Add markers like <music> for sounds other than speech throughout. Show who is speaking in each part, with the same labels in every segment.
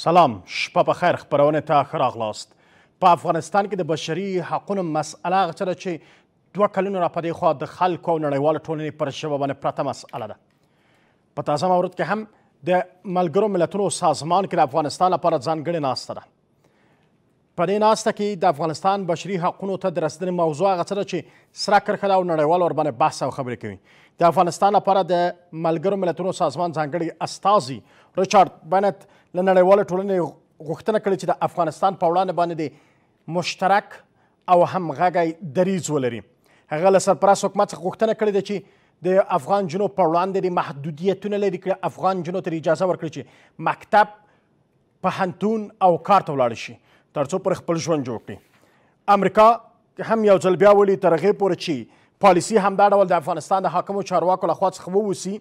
Speaker 1: سلام شپه په خیر خبرونه ته ښه راغلاست په افغانستان کې د بشري حقونو مسله هغه څه ده چې دوه کلونه را پدې خوا د خلکو او نړیوالو ټولنې پر ژبه باندې پرته مسله ده په تازه مورد کې هم د ملګرو ملتونو سازمان کې د افغانستان لپاره ځانګړې ناسته ده په دې ناسته کې د افغانستان بشري حقونو ته د رسېدنې موضوع هغه څه ده چې سره کرښه ده او نړیوال ورباندې بحث او خبرې کوي د افغانستان لپاره د ملګرو ملتونو سازمان ځانګړي استازي ریچارډ بنت له نړیوالې ټولنې غوښتنه کړې چې د افغانستان په وړاندې باندې د مشترک او همغږی دریځ ولري هغه له سرپرست حکومت څخه غوښتنه کړې ده چې د افغان جنوب په وړاندې د محدودیتونه لرې کړي افغان جنوب ته اجازه ورکړي چې مکتب پوهنتون او کار ته ولاړ شي تر څو پر خپل ژوند جوړ کړي امریکا هم یو ځل بیا ولي تر هغې پورې چې پالیسي همدا ډول د افغانستان د حاکمو چارواکو لخوا څخه ووسي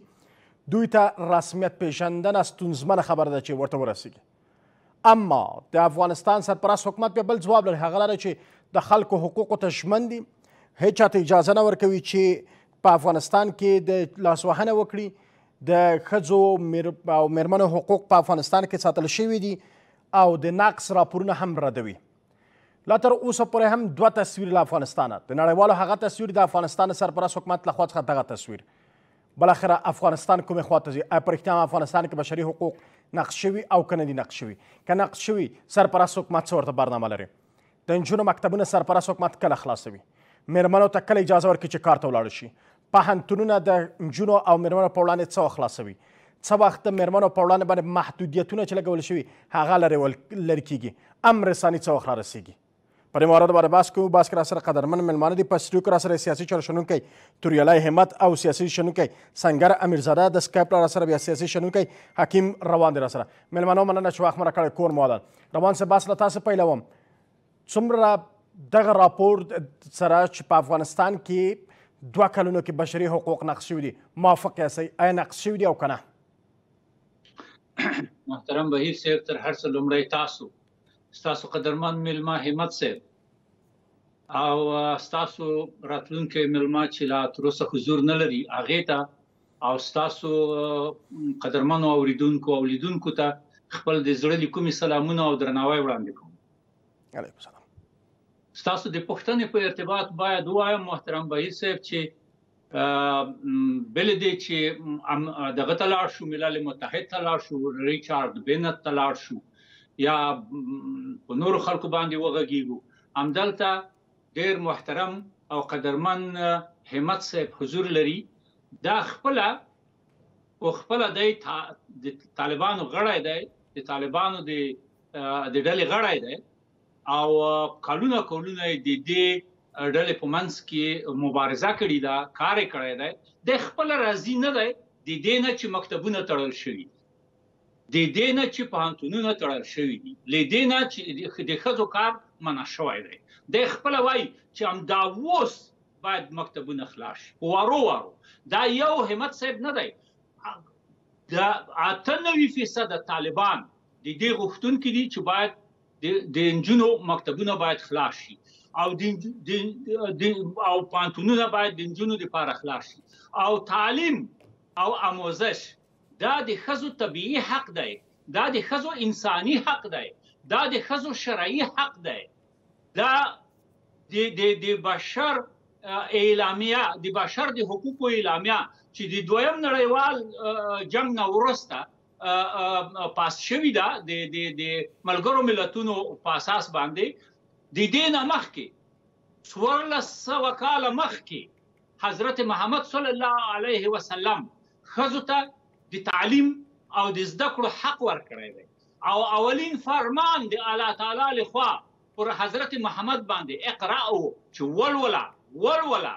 Speaker 1: دوی ته رسمیت پیژندن ستونزمنه خبره ده چې ورته ورسیږي اما د افغانستان سرپرست حکومت بیا بل ځواب لري هغه لري چې د خلکو حقوقو ته ژمن دي هیچا ته اجازه نه ورکوي چې په افغانستان کې د لاسوهنه وکړي د ښځو او میرمنو حقوق په افغانستان کې ساتل شوي دي او د نقص راپورونه هم ردوي لا تر اوسه پورې هم دوه تصویر له افغانستانه د نړیوالو هغه تصویر د افغانستان سرپرست حکومت لخوا څخه دغه تصویر بالاخره افغانستان کومې خواته ځي آیا په رښتیا افغانستان کې بشري حقوق نقض شوي او که نه دي نقض شوي که نقض شوي سرپرست حکومت څه ورته برنامه لري د نجونو مکتبونه سرپرست حکومت کله خلاصوي میرمنو ته کله اجازه ورکړي چې کار ته ولاړ شي پوهنتونونه د نجونو او میرمنو په وړاندې څه خلاصوي څه وخت د میرمنو په وړاندې باندې محدودیتونه چې لګول شوي هغه لرې کیږي امر رساني څه وخت رارسیږي په دې مورد باندې بحث کوو بحث کې راسره قدرمن میلمانه دي په سټوډیو کې راسره سیاسي چارشنونکی توریالی همت او سیاسي شنونکی سنګر امیرزاده د سکایپ له راسره بیا سیاسي شنونکی حکیم روان دی راسره میلمانو مننه چې وخت مو راکړی کور مو روان سه بحث له تاسو پیلوم څومره دغه راپور سره چې په افغانستان کې دوه کلونو کې بشري حقوق نقص شوي دي موافق یاست آیا نقص شوي دي او که نه
Speaker 2: محترم بهیر صاحب تر هر څه لومړی تاسو ستاسو قدرمن ملما همت صاحب او ستاسو راتلونکي ملما چې لا تر اوسه حضور نه لري اغه ته او ستاسو قدرمن اوریدونکو او لیدونکو ته خپل د زړه لیکم سلامونه او درناوی وړاندې کوم علیکم سلام ستاسو د پښتنې په ارتباط باید وایم محترم بهي صاحب چې بل دې چې دغه تلار شو ملل متحد تلار شو ریچارډ بنت تلار شو یا په نور خلکو باندې وغږیږو همدلته ډیر محترم او قدرمن همت صاحب حضور لري دا خپل او خپل د طالبانو غړی دی د طالبانو د د ډلې غړی دی او کلونه کلونه د دې ډلې په منځ کې مبارزه کړې ده کار کړی دی د خپل راضی نه دی د دې نه چې مکتبونه تړل شوي د دې نه چې پانتونونه تړل شوی دي لې دې نه چې د خزو کار منع شوی دی د خپل وای چې ام داووس باید مکتبونه خلاص وارو وارو دا یو همت صاحب نه دی دا اته نوې فیصد طالبان د دې غوښتون کې دي چې باید د انجونو مکتبونه باید خلاص شي او د او پانتونونه باید د انجونو لپاره خلاص شي او تعلیم او اموزش دا د خزو طبيعي حق دی دا د خزو انساني حق دی دا د خزو شرعي حق دی دا د د د بشر اعلامیه د بشر د حقوقو اعلامیه چې د دویم نړیوال جنگ نه ورسته پاس شوی دا د د د ملګرو ملتونو په اساس باندې د دین مخ کې سوړل سو کال مخ کې حضرت محمد صلی الله علیه وسلم خزو ته د تعلیم او د زده کړو حق ورکړی دی او اولین فرمان د الله تعالی لخوا پر حضرت محمد باندې اقرا او چې ولولا ولولا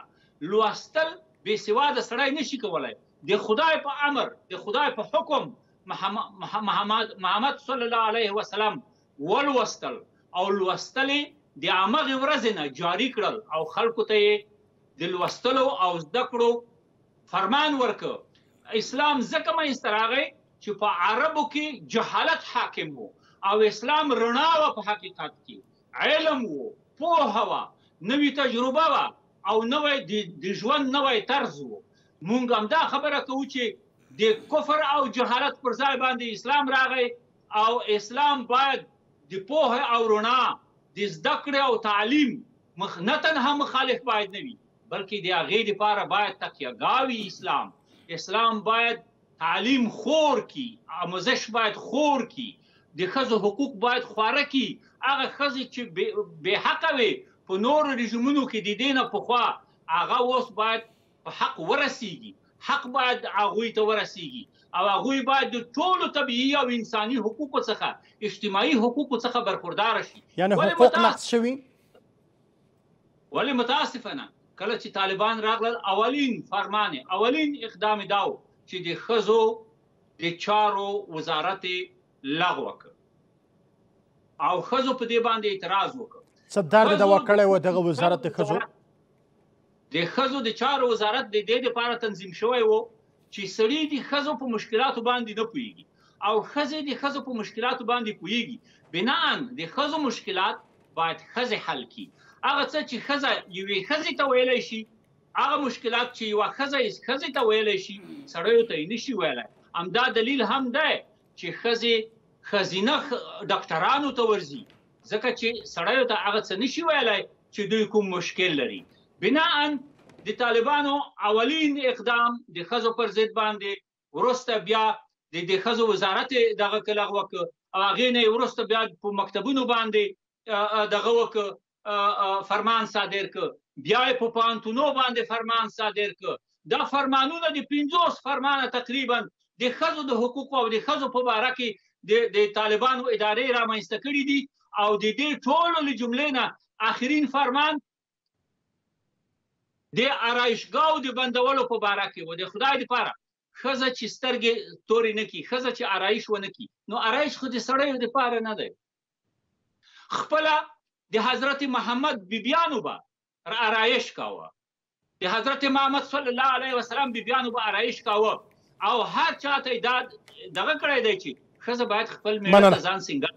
Speaker 2: لوستل به سواد سره نشي کولای د خدای په امر د خدای په حکم محمد محمد صلی الله علیه وسلم ولوستل او لوستل د عامه ورځ نه جاری کړل او خلکو ته د لوستلو او زده کړو فرمان ورکړ اسلام ځکه مې راغی چې په عربو کې جهالت حاکم وو او اسلام رڼا و په حقیقت کې علم وو پوهه و نوې تجربه و او نوې د ژوند نوې طرز وو مونږ هم دا خبره کوو چې د کفر او جهالت پر ځای باندې اسلام راغی او اسلام باید د پوهه او رڼا د زده کړې او تعلیم مخنتن هم مخالف باید نه وي بلکې د هغه لپاره باید تکیه گاوی اسلام اسلام باید تعلیم خور کی آموزش باید خور کی د خزو حقوق باید خواره کی هغه خزې چې به حق وي په نور رژیمونو کې د دینه په خوا هغه اوس باید په حق ورسیږي حق باید هغه ته ورسیږي او هغه باید د ټولو طبيعي او انساني حقوقو څخه اجتماعي حقوقو څخه برخوردار شي
Speaker 1: یعنی حقوق نقص شوي
Speaker 2: ولی متاسفانه کله چې طالبان راغلل اولین فرمان اولین اقدام داو چې د خزو د چارو وزارت لغوه کړ او خزو په دې باندې اعتراض
Speaker 1: وکړ صدر د وکړې و دغه وزارت د خزو
Speaker 2: د خزو د چارو وزارت د دې لپاره تنظیم شوی و چې سړي د خزو په مشکلاتو باندې نه پويږي او خزې د خزو په مشکلاتو باندې پويږي بنان د خزو مشکلات باید خزې حل کړي هغه څه چې خزه یوې خزې ته ویلې شي هغه مشکلات چې یو خزه خزې ته ویلې شي سړیو ته نشي ویلای همدا دلیل هم ده چې خزې خزینه ډاکټرانو ته ورزي ځکه چې سړیو ته هغه څه نشي ویلای چې دوی کوم مشکل لري بناء د طالبانو اولین اقدام د خزو پر ضد باندې ورسته بیا د د خزو وزارت دغه کلغ وک او هغه نه ورسته بیا په مکتبونو باندې دغه وک فرمان صادر ک بیا په پانتونو باندې فرمان صادر ک دا فرمانونه د 50 فرمانه تقریبا د خزو د حقوق او د خزو په اړه کې د د طالبانو ادارې را منځته کړې دي او د دې ټولو جملې نه اخرین فرمان د آرایشګاو د بندولو په اړه کې و د خدای لپاره خزه چې سترګې تورې نه کی خزه چې آرایش و نه کی نو آرایش خو د سړی د لپاره نه دی خپل د حضرت محمد بیبیانو به آرایش کاوه د حضرت محمد صلی الله علیه وسلم بیبیانو به آرایش کاوه او هر چاته دا دغه کړی دی چې خزه باید خپل میړه ځان سنگار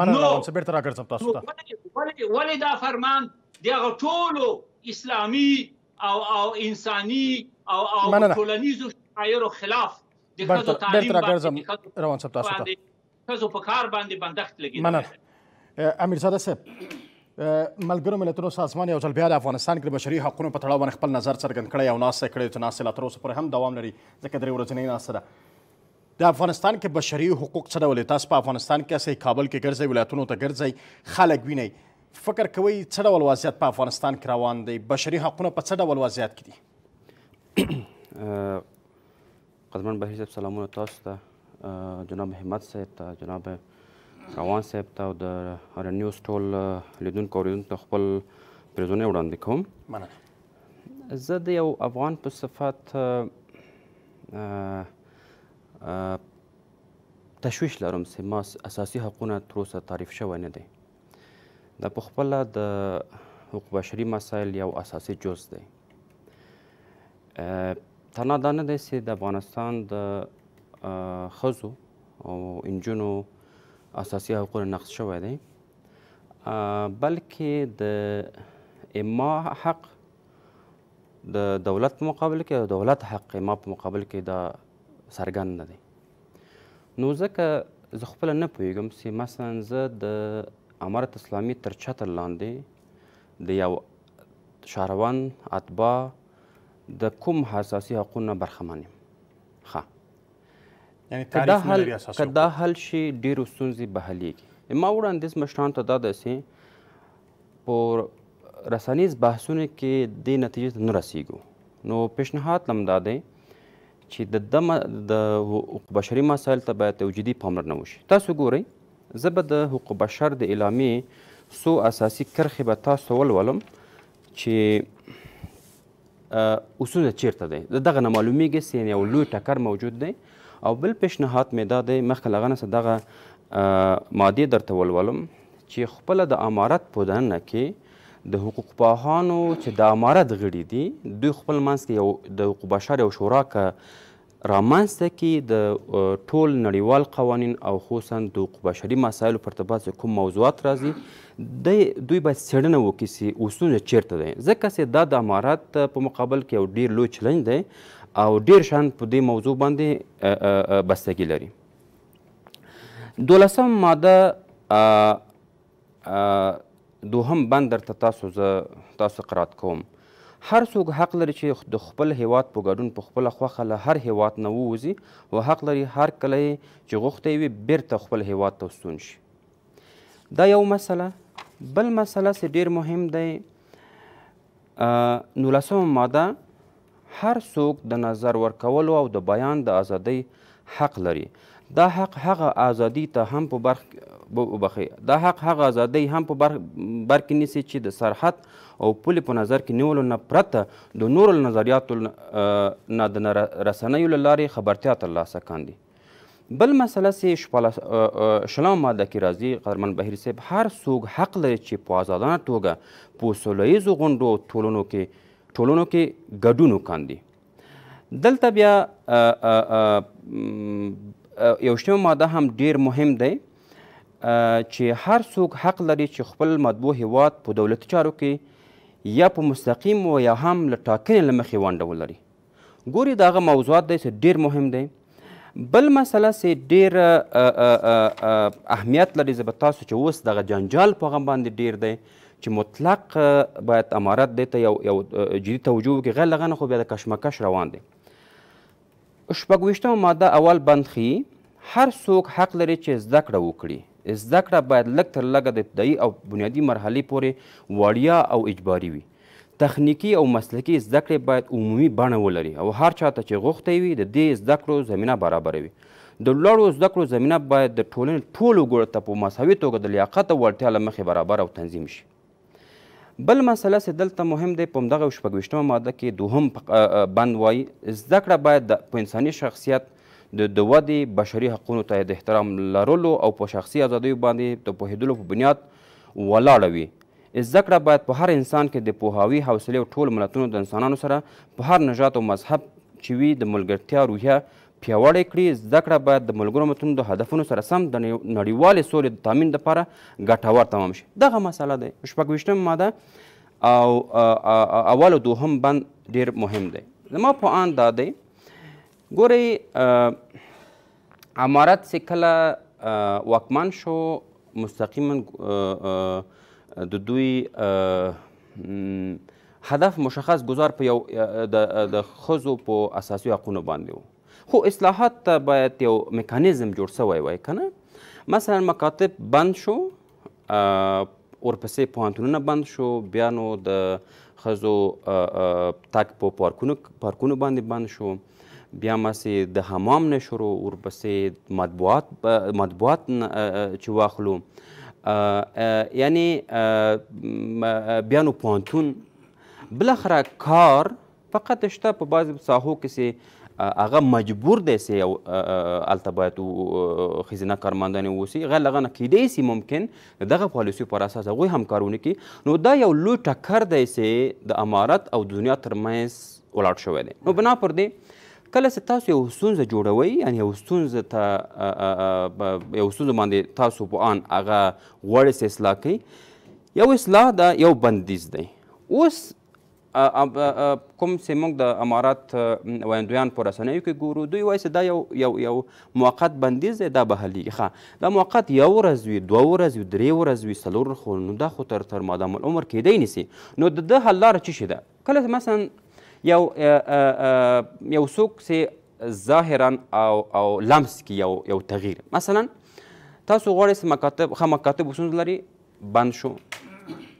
Speaker 1: مننه نو بیرته راګرځم تاسو ته
Speaker 2: ولې ولې دا فرمان دغه ټولو اسلامي او او انساني او او ټولنیزو شایرو خلاف د خزو تعلیم باندې
Speaker 1: روان سب تاسو ته
Speaker 2: خزو په کار باندې بندښت لګیږي
Speaker 1: امیر ساده صاحب ملګرو ملتونو سازمان یو ځل بیا د افغانستان کې د بشري حقوقو په تړاو باندې خپل نظر څرګند کړی او ناسه کړی چې ناسه لا تر اوسه پورې هم دوام لري ځکه درې ورځنۍ ناسه ده د افغانستان کې بشري حقوق څه ډول تاسو په افغانستان کې اسې کابل کې ګرځئ ولایتونو ته ګرځئ خلک وینئ فکر کوئ څه ډول وضعیت په افغانستان کې روان دی بشري حقونه په څه ډول وضعیت کې دي
Speaker 3: قدرمن بهیر صاحب سلامونه تاسو ته جناب احمد صاحب ته جناب روان صاحب ته او د رنیوز ټول لیدونکو اوریدونکو ته خپل پریزونه وړاندې کوم
Speaker 1: مننه
Speaker 3: زه د یو افغان په صفت تشویش لرم چې ما اساسي حقونه تر اوسه تعریف شوی نه دی دا په خپل د حقوق بشري مسایل یو اساسي جز دی تنها دا نه دی چې د افغانستان د ښځو او انجونو اساسي حقوق نقض شوی دی بلکې د اما حق د دولت په مقابل کې د دولت حق ما په مقابل کې دا سرګند نه دی نو ځکه زه خپله نه پوهېږم چې مثلا زه د امارت اسلامي تر چتر لاندې د یو شهروند اتباع د کوم حساسي حقونو نه برخمن یم
Speaker 1: یعنی کدا حل کدا
Speaker 3: حل شي ډیر ستونزې به حلېږي ما وړاندیز مشران ته دا داسي په رسنیز بحثونو کې د نتیجې ته نه رسیږو نو پیشنهاد لم دادې چې د دم د حقوق بشري مسایل ته باید توجیدي پاملرنه وشي تاسو ګورئ زه به د حقوق بشر د اعلامیې څو اساسي کرښې به تاسو ولولم چې اصول چیرته دی دغه نه معلومیږي سین یو لوی ټکر موجود دی او بل پیشنهاد مې دا دی مخکې له هغه نه دغه مادې درته ولولم چې خپله د امارت په دننه کې د حقوق پوهانو چې د امارت غړي دي دوی خپل منځ کې یو د حقوق بشر یو شورا که رامنځته کې د ټول نړیوال قوانین او خصوصا د حقوق بشري مسایلو په ارتباط کوم موضوعات راځي د دوی باید څېړنه وکړي چې اصول چیرته دی ځکه چې دا د امارت په مقابل کې یو ډیر لوی چلنج دی او ډیر شان په دې موضوع باندې بستګي لري دولسم ماده دوهم بند درته تاسو زه تاسو قرات کوم هر څوک حق لري چې د خپل هیواد په ګډون په خپله خوښه له هر هیواد نه ووځي او حق لري هر کله چې غوښتی وي بیرته خپل هیواد ته ستون شي دا یو مسله بل مسله سه ډیر مهم دی نولسمه ماده هر څوک د نظر ورکولو او د بیان د ازادۍ حق لري دا حق هغه ازادي ته هم په برخ وبخي دا حق هغه ازادي هم په برخ برکې نیسي چې د سرحد او پولې په نظر کې نیولو نه پرته د نورو نظریاتو نه د رسنیو له لارې خبرتیا ترلاسه کاندي بل مسله سي شلم ماده کې راځي قدرمن بهیر صاحب هر څوک حق لري چې په ازادانه توګه په سوله ییزو غونډو ټولنو کې ټولنو کې ګډون وکاندي دلته بیا یو شتم ماده هم ډیر مهم دی چې هر څوک حق لري چې خپل مطبوع هیواد په دولتي چارو کې یا په مستقیم و یا هم له ټاکنې له مخې ونډه ولري ګوري دغه موضوعات دی چې ډیر مهم دی بل مسله سي ډیر اهمیت لري زه به تاسو چې اوس دغه جنجال په غو باندې ډیر دی چې مطلق باید امارت دې ته یو یو جدي توجه وکړي غیر لغه نه خو بیا د کشمکش روان دی شپږویشتمه ماده اول بند ښي هر څوک حق لري چې زده کړه وکړي زده کړه باید لږ تر لږه د ابتدایي او بنیادي مرحلې پورې وړیا او اجباري وي تخنیکی او مسلکی زده کړې باید عمومي بڼه ولري او هر چا ته چې غوښتی وي د دې زده کړو زمینه برابروي د لوړو زده کړو زمینه باید د ټولنې ټولو ګړو ته په مساوي توګه د لیاقت او وړتیا له مخې برابر او تنظیم شي بل مسله چې دلته مهم دی په همدغه شپږویشتمه ماده کې دوهم بند وایي زده کړه باید په انساني شخصیت د د ودې بشري حقونو ته د احترام لرلو او په شخصي ازادیو باندې د پوهېدلو په بنیاد ولاړه وي زده کړه باید په هر انسان کې د پوهاوي حوصلې او ټول ملتونو د انسانانو سره په هر نژاد او مذهب چې وي د ملګرتیا روحیه پیاوړې کړي زده کړه باید د ملګرو ملتونو د هدفونو سره سم د نړیوالې سولې د تامین لپاره ګټور تمام شي دغه مسله دی شپږ ویشتم ماده او اول او دوهم بند ډیر مهم دی زما په آن دا دی ګورئ امارت چې کله واکمن شو مستقیما د دوی هدف مشخص گذار په یو د ښځو په اساسي حقونو باندې و خو اصلاحات ته باید یو میکانیزم جوړ سوی وای کنه مثلا مکاتب بند شو ورپسې پوهنتونونه بند شو بیا نو د ښځو تګ په پارکونو پارکونو باندې بند شو بیا مسې د حمام نه شروع ورپسې مطبوعات مطبوعات چې واخلو یعنی بیا نو پوهنتون بلاخره کار فقط شته په بعضې ساحو کې هغه مجبور دی سي او الته باید خزینه کارمندان وسی غل غنه کیدی سي ممکن دغه پالیسی پر اساس هغه همکارونه کی نو دا یو لو ټکر دی سي د امارت او دنیا ترمنځ ولاړ شوی دی نو بنا پر دی کله چې تاسو یو ستونزه جوړوي یعنی یو ستونزه ته یو ستونزه باندې تاسو په ان هغه وړ اصلاح کوي یو اصلاح دا یو بندیز دی اوس کوم چې موږ د امارات ویندویان په رسنیو کې ګورو دوی وایي چې دا یو یو یو موقت بندیز دی دا به حلیږي ښه دا موقت یو ورځ وي دوه ورځ وي درې ورځ وي څلور خو نو دا خو تر تر مادام العمر کیدی نسی نو د ده حل لاره څه شي ده کله مثلا یو یو څوک چې ظاهرا او او لمس کې یو یو تغییر مثلا تاسو غواړئ چې مکاتب ښه مکاتب وسوند لري بند شو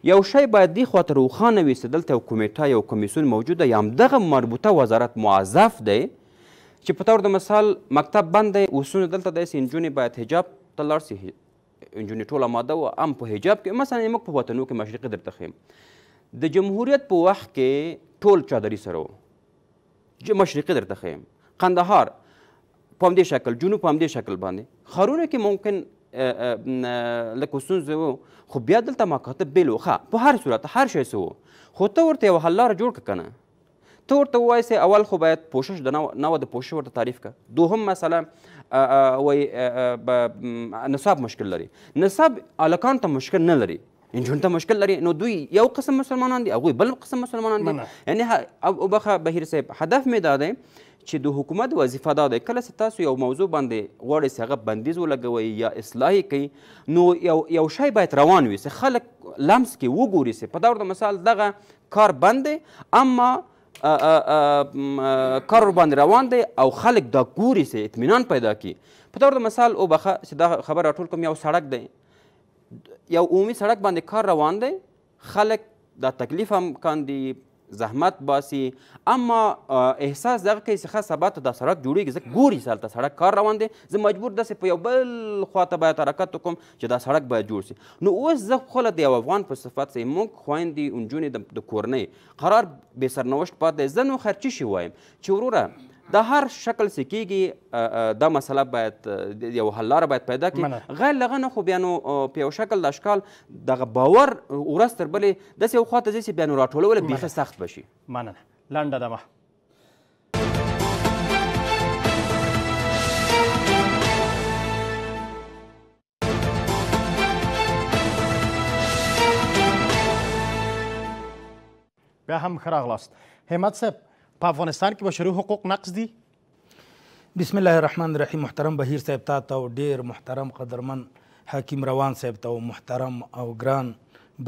Speaker 3: یو شی باید دې خواته روښانه وي چې دلته یو کمیټه یو کمیسیون موجوده یا همدغه مربوطه وزارت موظف دی چې په طور د مثال مکتب بند دی اصول دلته داسې نجونې باید حجاب ته لاړ سي نجونې ټوله ماده وه هم په حجاب کې مثلا موږ په وطنو کې مشرقي درته ښیم د جمهوریت په وخت کې ټول چادري سره وو مشرقي درته ښیم قندهار په همدې شکل جنوب په همدې شکل باندې ښارونو کې ممکن لکه ستونزه و خو بیا دلته ما کاته بیل و ښه په هر صورت هر شی سو خو ته ورته یو حل لاره جوړ که کنه ته ورته ووایې سې اول خو باید پوښش د نوه د پوښش ورته تعریف که دوهم مثلا وایي نصاب مشکل لري نصاب هلکانو ته مشکل نه لري انجون ته مشکل لري نو دوی یو قسم مسلمانان دي هغوی بل قسم مسلمانان دي یعنې او بخه بهیر صاحب هدف مې دا دی چې د حکومت وظیفه دا ده کله چې تاسو یو موضوع باندې غواړئ چې هغه بندیز ولګوئ یا اصلاح کوي نو یو یو شی باید روان وي چې خلک لمس کې وګوري چې په دور د مثال دغه کار بند دی اما کار باندې روان دی او خلک دا ګوري چې اطمینان پیدا کی په طور د مثال او بخه چې دا خبر راټول کوم یو سړک دی یو عمومي سړک باندې کار روان دی خلک دا تکلیف هم کاندي زحمت باسي اما احساس دغه کوي چې ښه سبا ته دا سړک جوړیږي زه ګوري چې هلته سړک کار روان دی زه مجبور داسې په یو بل خوا ته باید حرکت وکړم چې دا سړک باید جوړ شي نو اوس زه خپله د یو افغان په صفت سه موږ خویندې نجونې د کورنۍ قرار بې سرنوشت پاتې زه نو خرچي شي وایم چې وروره د هر شکل څه کېږي دا مسله باید یو حل لاره باید پیدا کړي غیر لغه نه خو بیا نو په یو شکل د اشکال دغه باور ورځ تر بلې داسې یو خوا ته ځي چې بیا نو راټولول بیخي سخت به شي مننه لنډه دمه
Speaker 1: بیا هم ښه راغلاست همت صاحب په
Speaker 4: افغانستان کې بشري حقوق نقض دي بسم الله الرحمن الرحیم محترم بهیر صاحب تا ته ډیر محترم قدرمن حکیم روان صاحب ته محترم او ګران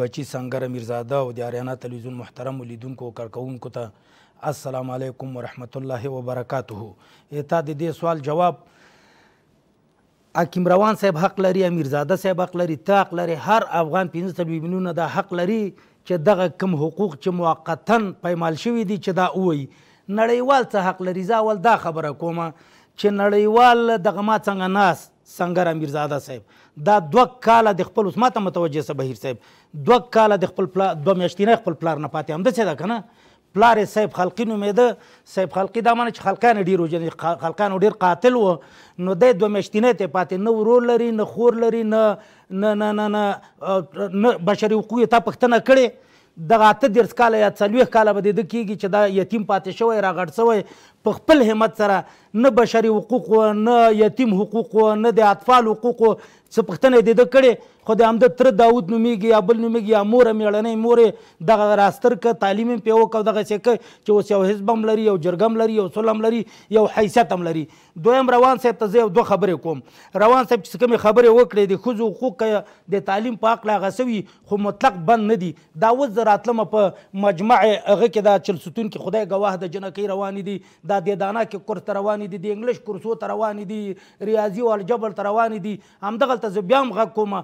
Speaker 4: بچی سنگر میرزاده او د اریانا تلویزیون محترم ولیدونکو کارکونکو ته السلام علیکم ورحمت الله وبرکاته اته د دې سوال جواب حکیم روان صاحب حق لري امیرزاده صاحب حق لري تا حق لري هر افغان 15 میلیونه دا حق لري چې دغه کم حقوق چې موقتاً پیمال شوي دي چې دا ووایي نړیوال څه حق لري زه اول دا خبره کومه چې نړیوال دغه ما څنګه ناست سنگر امیرزاده صاحب دا دوه کاله د خپل اوس ماته متوجه څه بهیر صاحب دوه کاله د خپل پلا دوه میاشتینه خپل پلار نه پاتې همداسې ده که نه پلار صاحب خلقی نومېده صاحب خلقی دا معنی چې خلقان ډېر وژني خلقانو ډېر قاتل و نو دی دوه میاشتنۍ ته پاتې نه ورور لري نه خور لري نه نه نه نه نه نه بشري حقوق تا پوښتنه کړې دغه اته دېرش کاله یا څلوېښت کاله به د ده کېږي چې دا یتیم پاتې شوی راغټ شوی په خپل همت سره نه بشري حقوق نه یتیم حقوق نه د اطفال حقوق څه پښتنه د ده کړې خو د همده تر داود نومیږي یا بل نومیږي یا موره میړنۍ مورې دغه راستر که تعلیم یې پې وکړ دغه څه کوي چې اوس یو حزب هم لري یو جرګه هم لري یو سوله هم لري یو حیثیت هم لري دویم روان صاحب ته زه یو دوه خبرې کوم روان صاحب چې کومې خبرې وکړې د ښځو حقوق د تعلیم په هکله هغه سوي خو مطلق بند نه دي دا اوس زه راتلمه په مجمع هغه کې دا چلستون کې خدای ګواه د جنکۍ روانې دي دا دا دېدانه کې کورس ته روانې دي د انګلیش کورسو ته روانې دي ریاضي او الجبر ته روانې دي همدغلته زه بیا هم غږ کوم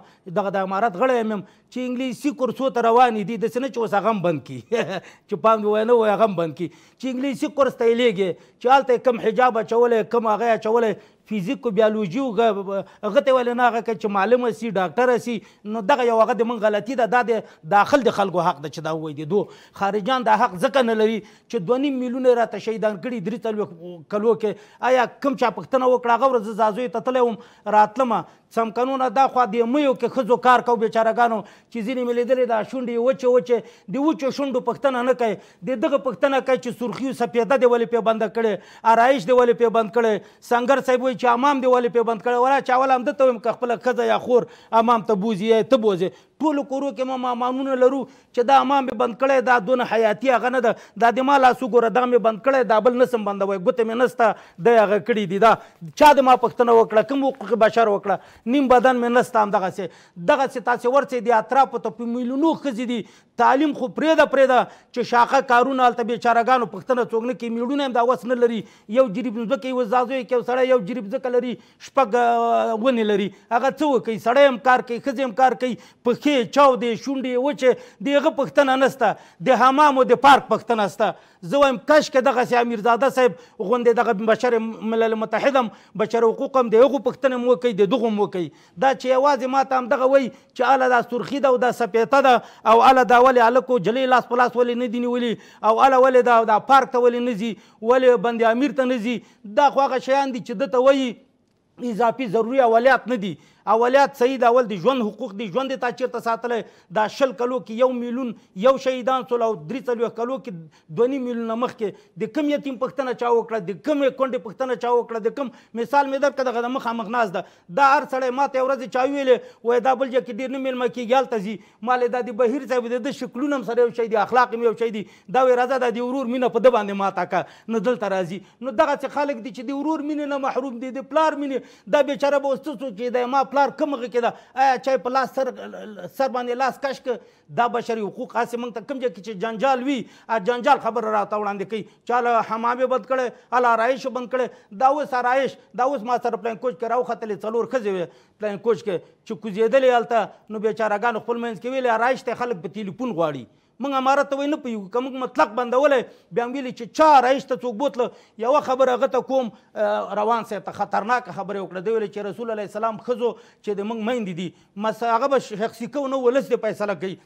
Speaker 4: دغه د امارت غړی یم چې انګلیسي کورسو ته روانې دي داسې نه چې اوس هغه هم بند کړي <laughs> چې پام دې وایه نه وایه هغه هم بند کړي چې انګلیسي کورس ته یې لېږې چې هلته یې کوم حجاب اچولی کوم هغه یې اچولی فزیک او بیولوژي او هغه ته ویل نه هغه که چې معلمه سي ډاکټره سي نو دغه یو هغه د من غلطي ده دا د داخل د خلکو حق ده چې دا ووایي دو خارجان دا حق ځکه نه لري چې دوه نیم میلیونه راته شهیدان کړي درې څلوېښت کلو کې آیا کوم چا پوښتنه وکړه هغه ورځ زازوی ته تللی وم راتلمه سم قانونه دا خوا د میو کې ښځو کار کو بیچارهګانو چې ځینې مې لیدلې دا شونډې یې وچې وچې د وچو شونډو پوښتنه نه کوي د دغه پوښتنه کوي چې سرخي سپېده دې ولې پیبنده کړې آرایش دې ولې پیبند کړې سنګر صاحب وایي چې امام دې ولې پیبند کړی ولا چاول همده ته وایم که خپله ښځه یا خور امام ته بوزي یا ته بوزې ټولو کورو کې ما مامانونه لرو چې دا امام مې بند کړی دا دونه حیاتي هغه نه ده دا د ما لاسو ګوره دا مې بند کړی دا بل نسم بندوی ګوتې مې نسته دی هغه کړي دي دا چا د ما پوښتنه وکړه کوم حقوق بشر وکړه نیم بدن مې نسته همدغسې دغسې تاسې ورڅې دي اطرافو ته په میلیونو ښځې دي تعلیم خو پرېږده پرېږده چې شاخه کارونه هلته بېچارهګانو پوښتنه څوک نه کوي میړونه هم دا وس نه لري یو جریب ځمکه یې وزازو یې یو سړی یو جریب ځمکه لري شپږ ونې لري هغه څه وکوي سړی هم کار کوي ښځې هم کار کوي پښې ګوتې چاودې شونډې وچې د هغه پښتنه نسته د حمامو د پارک پښتنه سته زه وایم کاشکې دغسې امیرزاده صاحب غوندې دغه بشر ملل متحد هم بشر حقوق هم د هغو پښتنه هم وکوي د دغو هم وکوي دا چې یوازې ما ته همدغه وایي چې هله دا سرخي ده او دا سپېته ده او هله دا ولې هلکو جلې لاس په لاس ولې نه دي نیولي او هله ولې دا دا پارک ته ولې نه ځي ولې بند امیر ته نه ځي دا خو هغه شیان دي چې ده ته وایي اضافي ضروري اولیات نه دي اولیات سید اول د ژوند حقوق دی ژوند تا چیرته ساتلی دا شل کلو کې یو میلیون یو شهیدان سول او درې څلوېښت کلو کې دوه نیم میلیونه مخکې د کوم یتیم پوښتنه چا وکړه د کومې کونډې پوښتنه چا وکړه د کوم مثال مې درکړه دغه د مخامخ ناست ده دا هر سړی ما ته یوه ورځ چا ویلې وایي دا بل ځای کې ډېر نه میلمه کېږي هلته ځي ما دا د بهیر صاحب د ده شکلونه هم سره یو شی دي اخلاق هم یو شی دي دا وایي راځه دا د ورور مینه په ده باندې ما تاکه نه دلته راځي نو دغسې خلک دي چې د ورور مینې نه محروم دي د پلار مینې دا بېچاره به اوس څه څوک چې دی ما پلار کوم غه کې دا آیا چای په لاس سر سر باندې لاس کش ک دا بشري حقوق اسې موږ ته کوم ځای کې چې جنجال وي ا جنجال خبر راته وړاندې کوي چاله حمامه بند کړي الا رایش بند کړي دا اوس رایش دا اوس ما سره پلان کوچ کراو ختلې څلور خځې پلان کوچ کې چې کوزیدلې الته نو بیچارهګان خپل منځ کې ویل رایش ته خلک په ټلیفون غواړي موږ امارت ته وایي نه پوهېږو که موږ مطلق بندولی بیا هم ویلي چې چا رئیس ته څوک بوتله یوه خبره هغه ته کوم روان صاحب ته خطرناکه خبره یې وکړه دی ویلي چې رسول علیه السلام ښځو چې د موږ میندې دي مس هغه به شخصي کو نه ولس دې فیصله کوي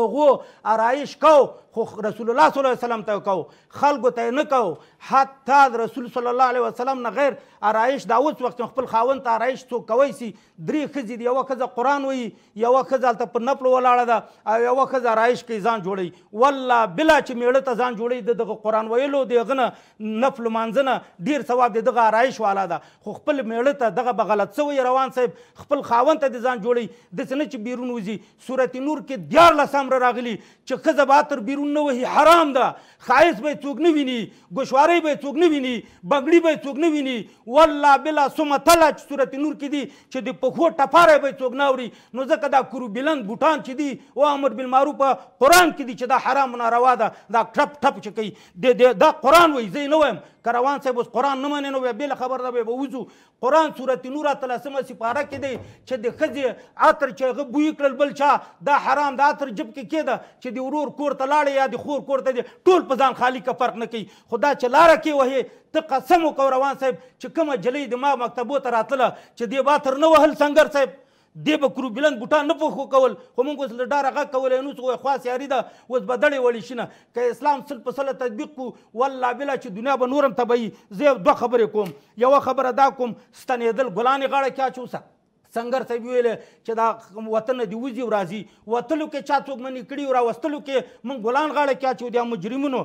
Speaker 4: هغو آرایش کو خو رسول الله صلی الله علیه وسلم ته کو خلکو ته نه کو حتی رسول صلی الله علیه وسلم نه غیر آرایش دا اوس وخت خپل خاوند ته آرایش څوک کوي سي درې ښځې دي یوه ښځه قرآن وایي یوه ښځه هلته په نپلو ولاړه ده او یوه ښځه آرایش کوي ځان جوړوي والله بلا چې میړه ته ځان جوړوي د دغه قرآن ویلو د هغه نه نفل لمانځنه ډېر ثواب د دغه آرایش والا ده خو خپل میړه ته دغه به غلط سوی روان صاحب خپل خاوند ته د ځان جوړوي داسې نه چې بیرون وځي صورت نور کې دیارلس امره راغلي چې ښځه به تر بیرون بیرون نه وهي حرام ده ښایست به یې څوک نه ویني ګوشوارۍ به یې څوک نه ویني بنګړي به یې څوک نه ویني والله بلا سمه تله چې صورت نور کې دي چې د پښو ټپاری به یې څوک نه اوري نو ځکه دا کروبلند بوټان چې دي او امر بالمعروف په قرآن کې دي چې دا حرام ناروا ده دا ټپ ټپ چې کوي دا قرآن وایي زه یې نه وایم کروان صاحب اوس قرآن نه مني نو بیا بېله خبره ده بیا به وځو قرآن سورت نور اتلسمه سپاره کې دی چې د ښځې عطر چې هغه بوی کړل بل چا دا حرام د عطر جب کې کېده چې د ورور کور ته لاړې یا د خور کور ته دی ټول په ځان خالي که فرق نه کوي خو دا چې لاره کې وهې ته قسم وکړه روان صاحب چې کومه جلۍ د ما مکتبو ته راتله چې دې با تر نه وهل سنګر صاحب دې به کرو بلند بوټان نه پخو کول خو موږ اوس له ډاره غږ کولی نو څه خوا سیاري ده اوس به دړې وړې شي نه که اسلام سل په سله تطبیق کړو والله بلا چې دنیا به نور هم تبهي زه دوه خبرې کوم یوه خبره دا کوم ستنېدل ګلانې غاړه کې اچوسه سنګر صاحب ویل چې دا وطن دی وزي راځي وتلو کې چا څوک منی کړي او راوستلو کې مونږ ګلان غاړه کې اچو د مجرمونو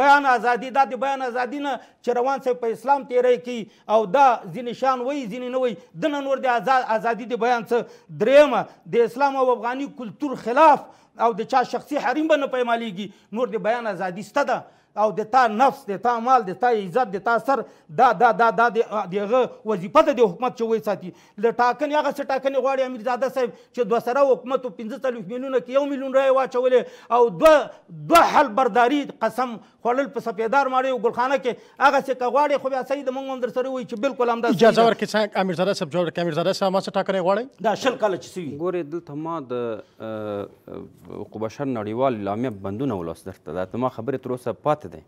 Speaker 4: بیان ازادي دا د بیان ازادي نه چې روان صاحب په اسلام تیرې کی او دا ځینې شان وای ځینې نه وای د نور د آزاد ازادي د بیان څه درېمه د اسلام او افغاني کلتور خلاف او د چا شخصي حریم به نه پیمالیږي نور د بیان ازادي سته ده او د تا نفس د تا مال د تا عزت د تا سر دا دا دا دا دغه وظیفه ده د حکومت چې وای ساتي له ټاکنې هغه څه ټاکنې غواړي امیرزاده صاحب چې دوه سره حکومت پنځه څلوېښت میلیونه کې یو میلیون رایې واچولې او دوه دوه حل برداري قسم خوړل په سپیدار ماړی او ګلخانه کې هغه څه که غواړي خو بیا صحیح ده موږ هم در سره وایي چې بالکل همدا اجازه ورکړئ
Speaker 1: څنګه امیرزاده صاحب جوړ کړئ امیرزاده صاحب ما څه ټاکنې غواړئ
Speaker 3: دا شل کاله چې سوي ګورې دلته ما د قبشر نړیوال اعلامیه بندونه ولوستل درته دا زما خبرې تر اوسه پاتې پاتې دی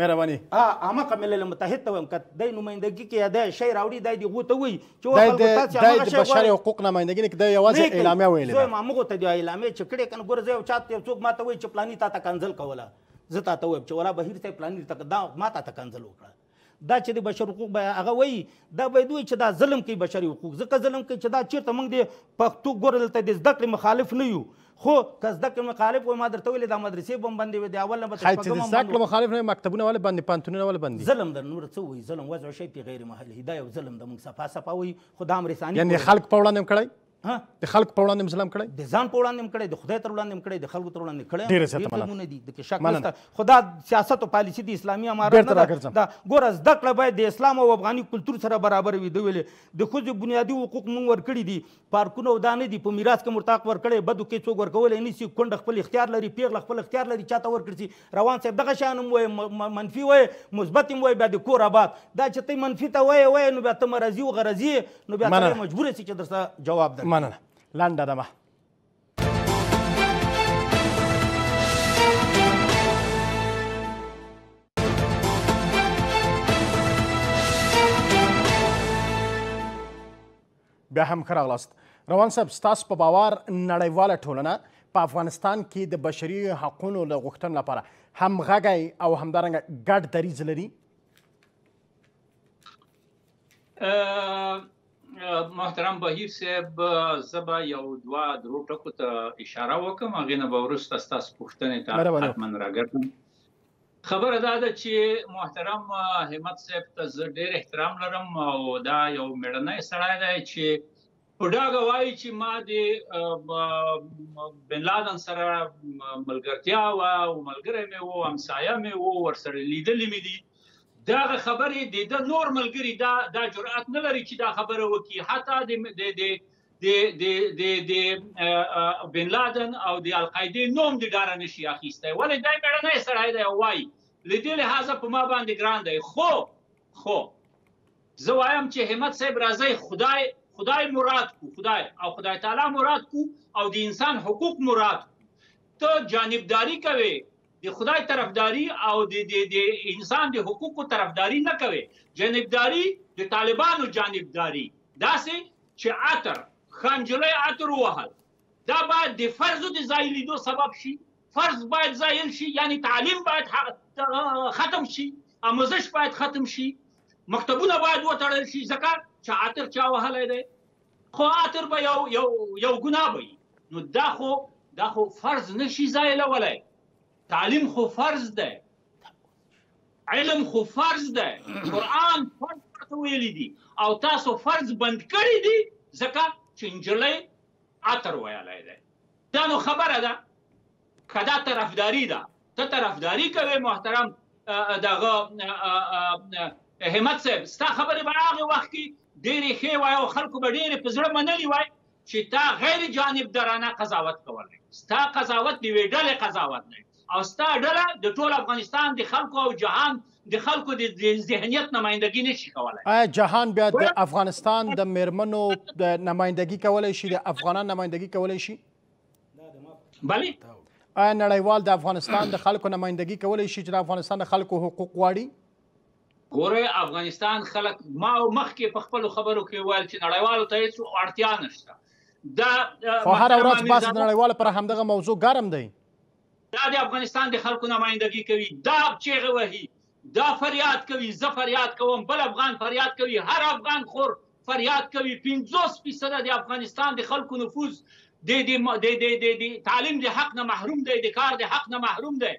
Speaker 4: مهرباني ا عامه ملل متحد ته ویم کدی نمائندګي کې دا شی راوړي دای دی غوته وی چې وکړ تاسو هغه شی د بشري
Speaker 1: حقوق نمائندګي کې دا یوازې اعلامیه ویل زه
Speaker 4: ما موږ ته دی اعلامیه چې کړي کنه ګور زه چاته څوک ماته وی چې پلاني تا ته کنزل کوله زه تا ته ویم چې ولا بهیر ته پلاني تک دا ما ته کنزل وکړه دا چې د بشر حقوق به هغه وایي دا باید وایي چې دا ظلم کوي بشري حقوق ځکه ظلم کوي چې دا چیرته موږ د پښتو ګوره دلته د زده کړې مخالف نه یو خو که زده کړې مخالف وای ما درته ویلې دا مدرسې به هم بندې وي د اول نه به تر شپږم زده کړې
Speaker 1: مخالف نه مکتبونه ولې بندې پوهنتونونه
Speaker 4: ولې بندې ظلم در نور څه وایي ظلم وضع شی پې غیر محلي دا یو ظلم د موږ صفا صفا وایي خو دا هم رساني یعنې خلک په وړاندې هم کړی د خلکو په وړاندې مسلم کړی د ځان په وړاندې کړی د خدای تر وړاندې کړی د خلکو تر وړاندې کړی ډیره زیاته مننه دي د کې شک نشته خو دا سیاست او پالیسي د اسلامي امارت نه ده دا ګوره زده کړه باید د اسلام او افغاني کلتور سره برابر وي دوی د ښځو بنیادي حقوق مونږ ورکړي دي پارکونه او دانه دي په میراث کې مرتاق ورکړی بدو کې څوک ورکولی نه شي کونډه خپل اختیار لري پیغله خپل اختیار لري چاته ورکړي شي روان صاحب دغه شیان هم وایي منفي وایي مثبت هم وایي بیا د کور آباد دا چې ته منفي ته وایې وایې نو بیا ته مرضي او غرضي نو بیا ته
Speaker 1: مجبوره شي چې درته جواب درکړي مننه لنډه دمه بیا هم ښه راغلاست روان صاحب ستاسو په باور نړیواله ټولنه په افغانستان کې د بشري حقوقو له غوښتنو لپاره همغږی او همدارنګه ګډ دریځ لري
Speaker 2: محترم بهیر صاحب زبا یو دوا درو ټکو ته اشاره وکم هغه نه ورسته تاسو پوښتنه ته حتمن راګرځم خبره دا ده چې محترم همت صاحب ته ډېر احترام لرم او دا یو مړنۍ سړی دی چې پډاګه وایي چې ما د بن لادن سره ملګرتیا و او ملګری مې وو همسایه مې وو ورسره لیدلې مې دي دا خبره د د نور ملګری دا دا جرأت نه لري چې دا خبره وکړي حتی د د د د د د بن لادن او د القاعده نوم د ډار نشي اخیسته ولې دا مړنه سره دی وای لدې لحاظه په ما باندې ګران دی خو خو زه وایم چې همت صاحب راځي خدای خدای مراد کو خدای او خدای تعالی مراد کو او د انسان حقوق مراد کو ته جانبداري کوي د خدای طرفداري او د د انسان د حقوقو طرفداري نه کوي جانبداري د طالبانو جانبداري دا سه چې عطر خنجره عطر وهل دا باید د فرض د زایلیدو سبب شي فرض باید زایل شي یعنی تعلیم باید ختم شي اموزش باید ختم شي مکتبونه باید وتړل شي ځکه چې عطر چا وهلې ده خو عطر به یو یو یو ګناه وي نو دا خو دا خو فرض نشي زایلولای تعلیم خو فرض دی علم خو فرض دی قران فرض ورته ویلی دی او تاسو فرض بند کړی دی ځکه چې نجلۍ اتر ویلی دی دا نو خبره ده کدا طرفداري ده ته طرفداري کوي محترم دغه همت صاحب ستا خبرې به هغه وخت کې ډېرې ښې وای او خلکو به ډېرې په زړه منلي وای چې تا غیر جانبدارانه قضاوت کولای ستا قضاوت دی ویډلې قضاوت نه او ستا ډله د ټول افغانستان د خلکو او جهان د خلکو د ذهنیت نمائندګي نشي کولای
Speaker 1: آیا جهان بیا د افغانستان د میرمنو د نمائندګي کولای شي د افغانان نمائندګي کولای شي بلی آیا نړیوال د افغانستان د خلکو نمائندګي کولای شي چې د افغانستان د خلکو حقوق واړي
Speaker 2: ګوره افغانستان خلک ما مخکې په خپل خبرو کې ویل چې نړیوالو ته هیڅ اړتیا نشته دا خو هر ورځ بس نړیوال
Speaker 1: پر همدغه موضوع ګرم دی
Speaker 2: دا د افغانستان د خلکو نمائندګي کوي دا چیغه وهي دا فریاد کوي زه فریاد کوم بل افغان فریاد کوي هر افغان خور فریاد کوي 50% د افغانستان د خلکو نفوذ د د د د د تعلیم د حق نه محروم دی د کار د حق نه محروم دی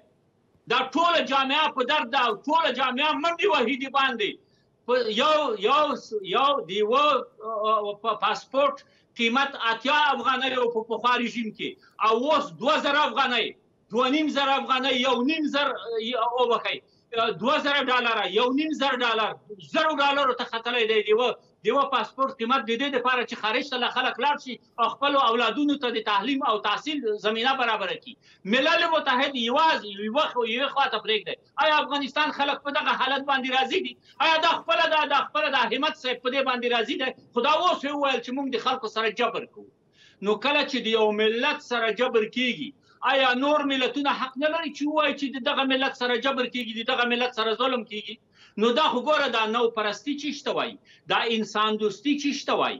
Speaker 2: دا ټول جامعه په درد دا ټول جامعه منډي وحیدی باندې یو یو یو دیو پاسپورت قیمت اتیا افغانۍ او په پخوا رژیم کې او اوس 2000 افغانۍ دوه نیم زر افغانۍ یو نیم زر او وکي دوه زر ډالر یو نیم زر ډالر زر ډالر ته خطرې دی دیو دیو پاسپورت قیمت د دې لپاره چې خارج ته خلک لاړ شي خپل اولادونو ته د تعلیم او تحصیل زمينه برابر کړي ملل متحد یواز یو خو یو خواته پرېږدي آیا افغانستان خلک په دغه حالت باندې راضي دي آیا د خپل د خپل د همت سره په دې باندې راضي دي خدا وو سه وویل چې موږ د خلکو سره جبر کوو نو کله چې د یو ملت سره جبر کیږي آیا نور ملتونه حق نه لري چې وایي چې دغه ملت سره جبر کیږي دغه ملت سره ظلم کیږي نو دا خو ګوره دا نو پرستی چې شته وایي دا انسان دوستی چې شته وایي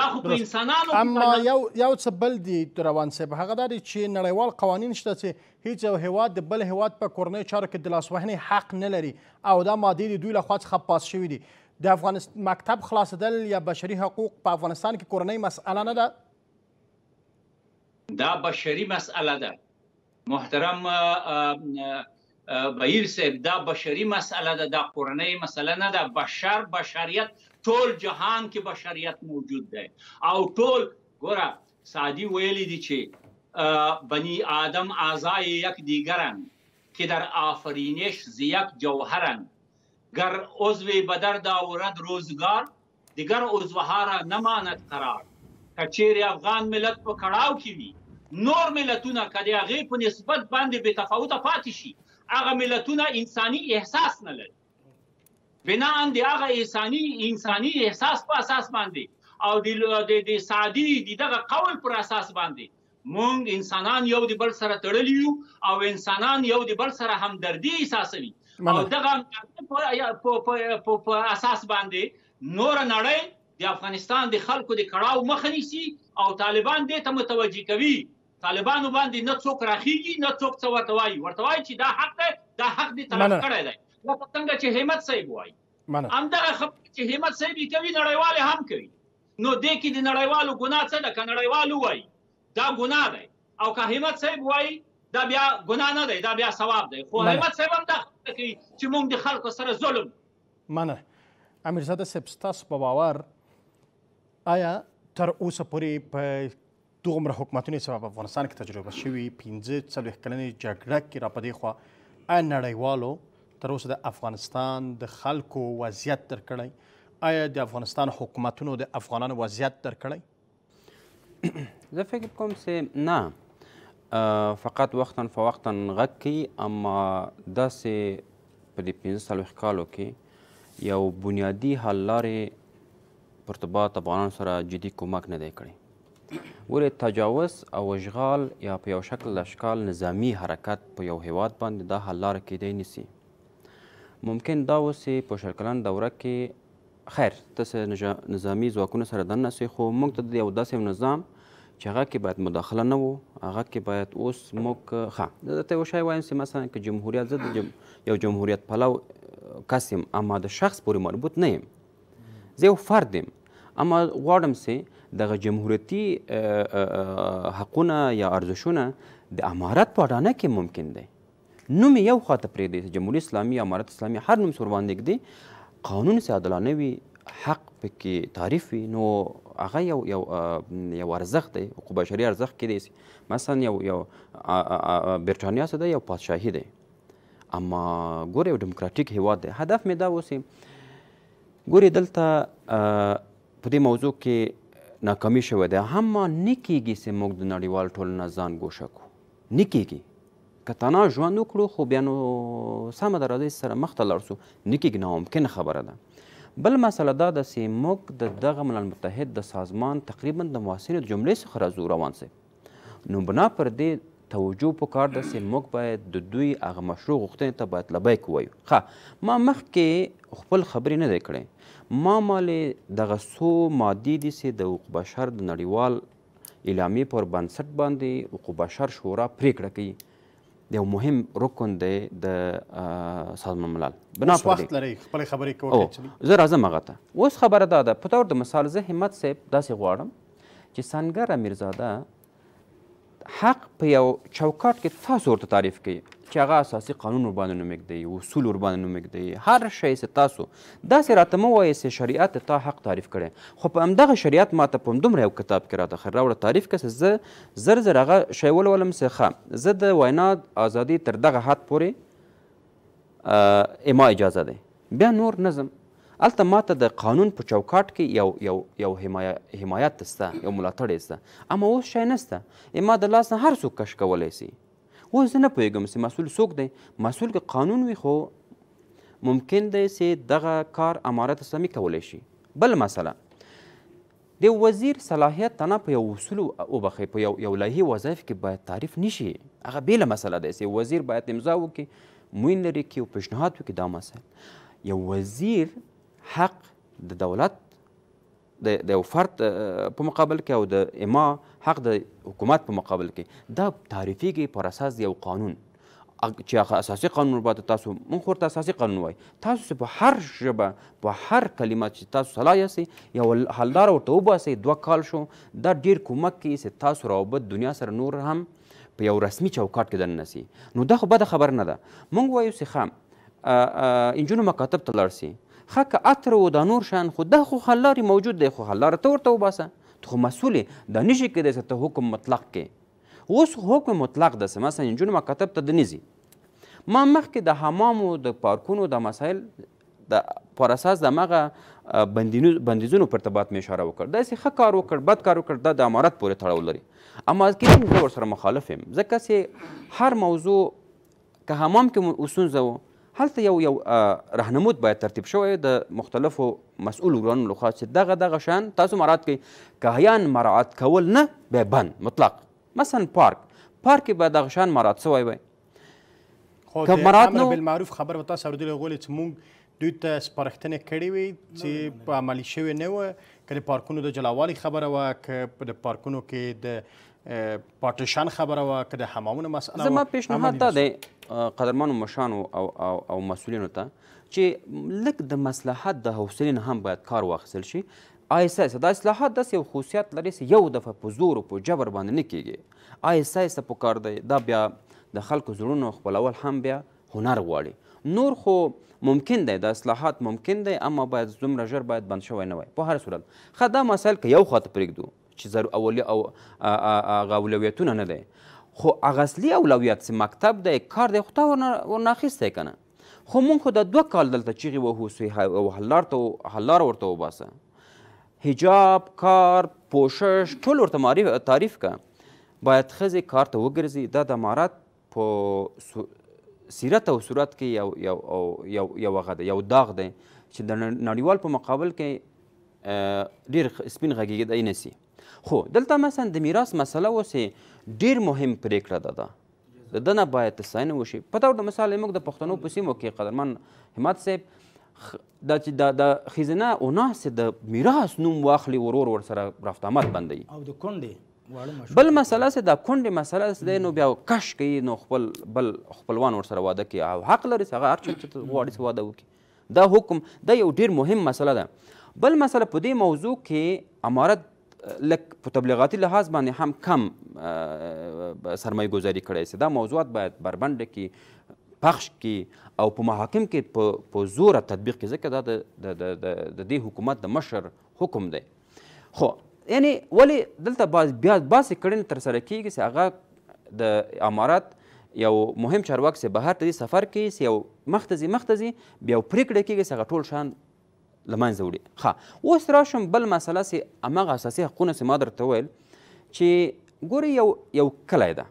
Speaker 1: دا خو په انسانانو اما یو یو څه بل دی روان صاحب هغه دا چې نړیوال قوانین شته چې هیڅ یو هیواد د بل هیواد په کورنۍ چارو کې د لاسوهنې حق نه لري او دا ماده دی دوی له خوا څخه پاس شوې دي د افغانستان مکتب خلاصدل یا بشري حقوق په افغانستان کې کورنۍ مسأله نه ده
Speaker 2: دا بشری مسئله ده محترم بهیر صاحب دا بشری مسئله ده دا قرآنی مسئله نه ده بشر بشریت ټول جهان کې بشریت موجود ده او ټول ګوره سادی ویلی دي چې بنی آدم اعضای یک دیگرن که در آفرینش زیک جوهرن گر عضو بدر داورد روزگار دیگر عضوها را نماند قرار کچیر افغان ملت په کړهو کې وي نور ملتونه کدی هغه په نسبت باندې به تفاوت پاتې شي هغه ملتونه انساني احساس نه لري بنا اند هغه انساني انساني احساس په اساس باندې او د د سادي دغه قول پر اساس باندې مونږ انسانان یو د بل سره تړلی یو او انسانان یو د بل سره همدردی احساسوي او دغه په اساس باندې نور نړۍ د افغانستان د خلکو د کړهو مخه نیسي او طالبان دې ته متوجي کوي طالبانو باندې نه څوک راخیږي نه څوک څه ورته وایي ورته وایي چې دا حق ده دا حق دې طلب کړی دی لکه څنګه چې همت صاحب وایي همدغه خبره چې همت صاحب کوي نړیوال هم کوي نو دې کې د نړیوالو ګناه څه ده کنړیوالو وایي دا ګناه ده او که همت صاحب وایي دا بیا ګناه نه دی دا بیا ثواب دی خو همت صاحب هم دا کوي چې موږ د خلکو سره ظلم
Speaker 1: منه امیر زاده سپستاس په باور آیا تر اوسه پورې په دومره حکومتونو سبب افغانستان کې تجربه شوی 15 څلوېښت کلنې جګړه کې را په دې خوا آیا نړیوالو تر اوسه د افغانستان د خلکو وضعیت تر کړی آیا د افغانستان حکومتونو د افغانانو وضعیت تر
Speaker 3: کړی زه فکر کوم چې نه فقط وقتا فوقتا غږ کوي اما داسې په دې پنځه څلوېښت کالو کې یو بنیادي حل لارې پرتباط افغانانو سره جدي کومک نه دی کړی ولې تجاوز او اشغال یا په یو شکل اشکال نظامی حرکت په یو هیواد باندې دا حل لاره کېدی نسی ممکن دا اوسې په شلکلن دوره کې خیر تاسې نظامی ځواکونه سره دننه سي خو موږ ته د یو داسې نظام چې هغه کې باید مداخله نه وو هغه کې باید اوس موږ ښه درته یو شی وایم چې مثلا که جمهوریت زه جم... یو جمهوریت پلو کس یم اما د شخص پورې مربوط نه یم زه یو فرد یم اما غواړم چې دغه جمهوریتي حقونه یا ارزښونه د امارت په اډانه کې ممکن دی نوم یو خواته پرېږدي جمهوریت اسلامي امارت اسلامي هر نوم سور باندې ږدي قانون سي عادلانه وي حق پکې تعریف وي نو هغه یو یو یو ارزښت دی حقوق بشري ارزښت کې دی مثلا یو یو برټانیا څه دی یو پادشاهي دی اما ګوره یو ډیموکراتیک هیواد دی هدف مې دا اوسي ګوري دلته په دې موضوع کې ناکامي شوې ده هم نه کیږي چې موږ د نړیوال ټولنه ځان ګوښه کړو نه کیږي که تنها ژوند وکړو خو بیا نو سمه ده راځئ سره مخته لاړ شو نه کیږي ناممکنه خبره ده بل مسله دا ده چې موږ د دغه ملل متحد د سازمان تقریبا د مواسینو جملې څخه راځو روان سي نو بنا پر دې توجه په کار ده چې موږ باید د دوی هغه مشروع غوښتنې ته باید لبیک ووایو ښه ما مخکې خپل خبرې نه دی کړی ما مالې دغه څو مادې دي چې د حقوق بشر د نړیوال اعلامیې پر بنسټ باندې حقوق بشر شورا پریکړه کوي یو مهم رکن دی د سازمان ملل بنا پر وخت لري
Speaker 1: خپل خبرې کوي
Speaker 3: زه راځم هغه ته اوس خبره دا ده په طور د مثال زه همت صاحب داسې غواړم چې سنګر امیرزاده حق په یو چوکاټ کې تاسو ورته تعریف کوي چې هغه اساسي قانون ورباندې نوم دی اصول ورباندې نوم دی هر شی چې تاسو داسې راته مه وایي چې شریعت تا حق تعریف کړی خو په همدغه شریعت ما ته په همدومره یو کتاب کې راته خیر راوړه تعریف کړه زه زر زر هغه شی ولولم چې ښه زه د وینا ازادي تر دغه حد پورې اما اجازه دی بیا نور نظم الته ماته د قانون په چوکاټ کې یو یو یو حمایت سته یو ملاتړ سته اما اوس شی نسته ما د لاس نه هر څوک کش کولی سي اوس زه نه پوهېږم چې مسؤول څوک دی مسؤول که قانون وي خو ممکن دی چې دغه کار امارت اسلامي کولی شي بل مسله د وزیر صلاحیت تنه په یو اصول وبخې په یو یو لایحې وظایف کې باید تعریف نشي هغه بیله مسله ده چې وزیر باید امضا وکړي موین لري کې او پېشنهاد وکړي دا مسله یو وزیر حق د دولت د یو فرد په مقابل کې او د اما حق د حکومت په مقابل کې دا تعریفیږي پر اساس یو قانون چې هغه اساسي قانون باندې تاسو مونږ ورته اساسي قانون وای تاسو په هر ژبه په هر کلمه چې تاسو سلا یاسي یو حلدار ورته وباسئ دوه کال شو دا ډیر کومک کوي چې تاسو روابط دنیا سره نور هم په یو رسمي چوکاټ کې دننه سي نو دا خو بده خبر نه ده مونږ وایو چې خام انجونو مکاتب ته لاړ سي ښه که عطر و دا نور شیان خو دا خو حللارې موجود دی خو حللاره ته ورته وباسه ته خو مسؤول یې دا نشي کیدای چې ته حکم مطلق کې اوس حکم مطلق داسې مثلا نجونو مکتب ته د نځي ما مخکې د حمامو د پارکونو د مسایل د پر اساس د مغه بندیزونو پر ارتباط مې اشاره وکړ داسې ښه کار وکړ بد کار وکړ دا د امارت پورې تړاو لري اما کېدای زه ورسره مخالف یم ځکه چې هر موضوع که حمام کې ستونزه وه هلته یو یو راهنمود باید ترتیب شوی د مختلفو مسؤول ورانو لخوا چې دغه دغه شان تاسو مراعات کوئ که هیان مراعات کول نه به بند مطلق مثلا پارک پارک کې به دغه شان مراعات سوی وی
Speaker 1: که مراعات نه بالمعروف خبر به تاسو اورېدلی غولې چې موږ دوی ته سپارښتنې کړې وې چې په عملي شوې نه وه که د پارکونو د جلاوالي خبره وه که د پارکونو کې د پارټیشن خبره وه که د حمامونو مسله زما پیشنهاد دا
Speaker 3: دی قدرمنو مشانو او او, او مسولینو ته چې لک د مصلحت د حوصلې نه هم باید کار واخیستل شي آی اس اس دا اصلاحات داسې یو خصوصیت لري چې یو دفعه په زور او په جبر باندې نه کیږي آی اس اس په کار دی دا بیا د خلکو زړونو خپلول هم بیا هنر غواړي نور خو ممکن دی د اصلاحات ممکن دی اما باید زومره ژر باید بند شوی نه وای په هر صورت ښه دا مسایل که یو خواته پرېږدو چې ضرور اولی او هغه اولویتونه نه دی خو هغه اصلي اولویت چې مکتب دی کار دی خو تا ورنه اخیستی که نه خو مونږ خو د دوه کال دلته چیغې وهو سوې او حللار ته حللار ورته وباسه حجاب کار پوشش ټول ورته معرف تعریف که باید ښځې کار ته وګرځي دا د امارت په سیرت او صورت کې یو یو یو یو هغه دی یو داغ دی چې د نړیوال په مقابل کې ډېر سپین غږېدی نه سي خو دلته مثلا د میراث مسله اوس ډیر مهم پریکړه ده ده د دنه باید تساینه وشي په تور د مثال موږ د پښتنو په سیمو کې قدرمن همت صاحب دا چې دا د خزینه او ناس د میراث نوم واخلي ورور ور سره رفت آمد بندي او
Speaker 4: د کونډې
Speaker 3: بل مسله سه دا کونډې مسله سه نو بیا کش کوي نو خپل بل خپلوان ور سره واده کوي او حق لري هغه هر څه چې غواړي سه واده وکړي دا حکم دا یو ډیر مهم مسله ده بل مسله په دې موضوع کې امارت لک په تبلیغاتي لحاظ باندې هم کم سرمایه گذاري کړی سي دا موضوعات باید بربنډ کې پخش کې او په محاکم کې په په زوره تطبیق کې ځکه دا د د د دې حکومت د مشر حکم دی خو یعنی ولې دلته باز بیا باسې کړنې ترسره کیږي چې هغه د امارات یو مهم چارواک سي بهر ته سفر کوي یو مختزي مختزي بیا پریکړه کیږي چې هغه ټول شان له منځه وړي ښه اوس راشم بل مسله سي هماغه اساسي حقونه سي ما درته وویل چې ګورې یو یو کلی ده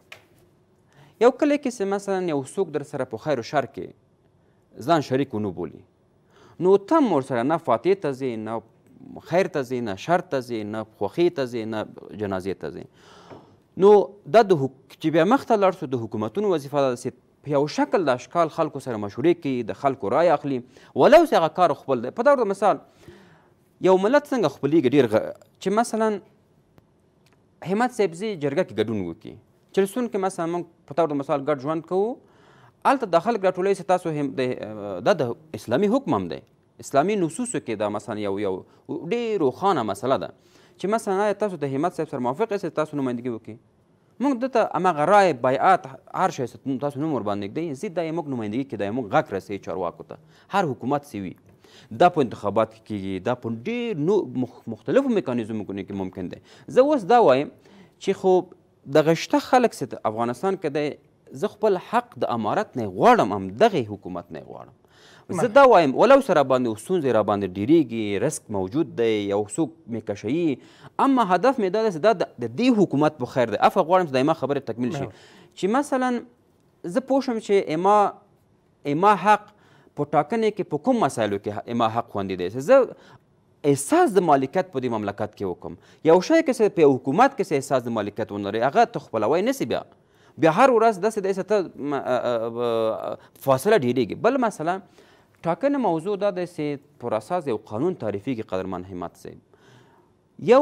Speaker 3: یو کلی کې چې مثلا یو څوک در سره په خیر و شر کې ځان شریک ونه بولي نو ته هم ورسره نه فاتحې ته ځې نه خیر ته ځې نه شر ته ځې نه خوښۍ ته ځې نه جنازې ته ځې نو دا د چې بیا مخته لاړ سو د حکومتونو وظیفه ده چې په یو شکل د اشکال خلکو سره مشورې کوي د خلکو رای اخلي ولو چې هغه کار خپل دی په دور د مثال یو ملت څنګه خپلېږي ډېر غ... چې مثلا همت صاحبزي جرګه کې ګډون وکړي چلسون کې مثلا موږ په تور د مثال ګډ ژوند کوو هلته د خلک راټولوي چې تاسو هم دا د اسلامي حکم هم دی اسلامي نصوصو کې دا مثلا یو یو ډېر روښانه مسله ده چې مثلا آیا تاسو د همت صاحب سره موافق یاست تاسو نمایندګي وکړي موږ دته امغه رای بیعت هر شی تاسو نوم ورباندې ږدئ ضد دا زموږ نمایندګي کې دا زموږ غږ رسوي چارواکو ته هر حکومت سي وي دا په انتخابات کې کېږي دا په ډېر نو مختلفو میکانیزمو کې ممکن دی زه اوس دا وایم چې خو د غشته خلک افغانستان کې دی زه خپل حق د امارت نه غواړم هم دغه حکومت نه غواړم زه دا وایم ولو سره باندې ستونزې را باندې ډیریږي رسک موجود دی یو څوک مې کشوي اما هدف مې دا دی چې دا د دې حکومت په خیر دی عفوه غواړم چې دایمه خبرې تکمیل شي چې مثلا زه پوه شم چې اما اما حق په ټاکنې کې په کوم مسایلو کې اما حق خوندي دی زه احساس د مالکیت په دې مملکت کې وکم یو شی کې په حکومت کې احساس د مالکیت ونلري هغه ته خپلوی نسی بیا بیا هر ورځ داسې داسې ته فاصله ډیریږي بل مثلا ټاکنه موضوع دا ده چې پر اساس یو قانون تعریفیږي قدرمن همت صاحب یو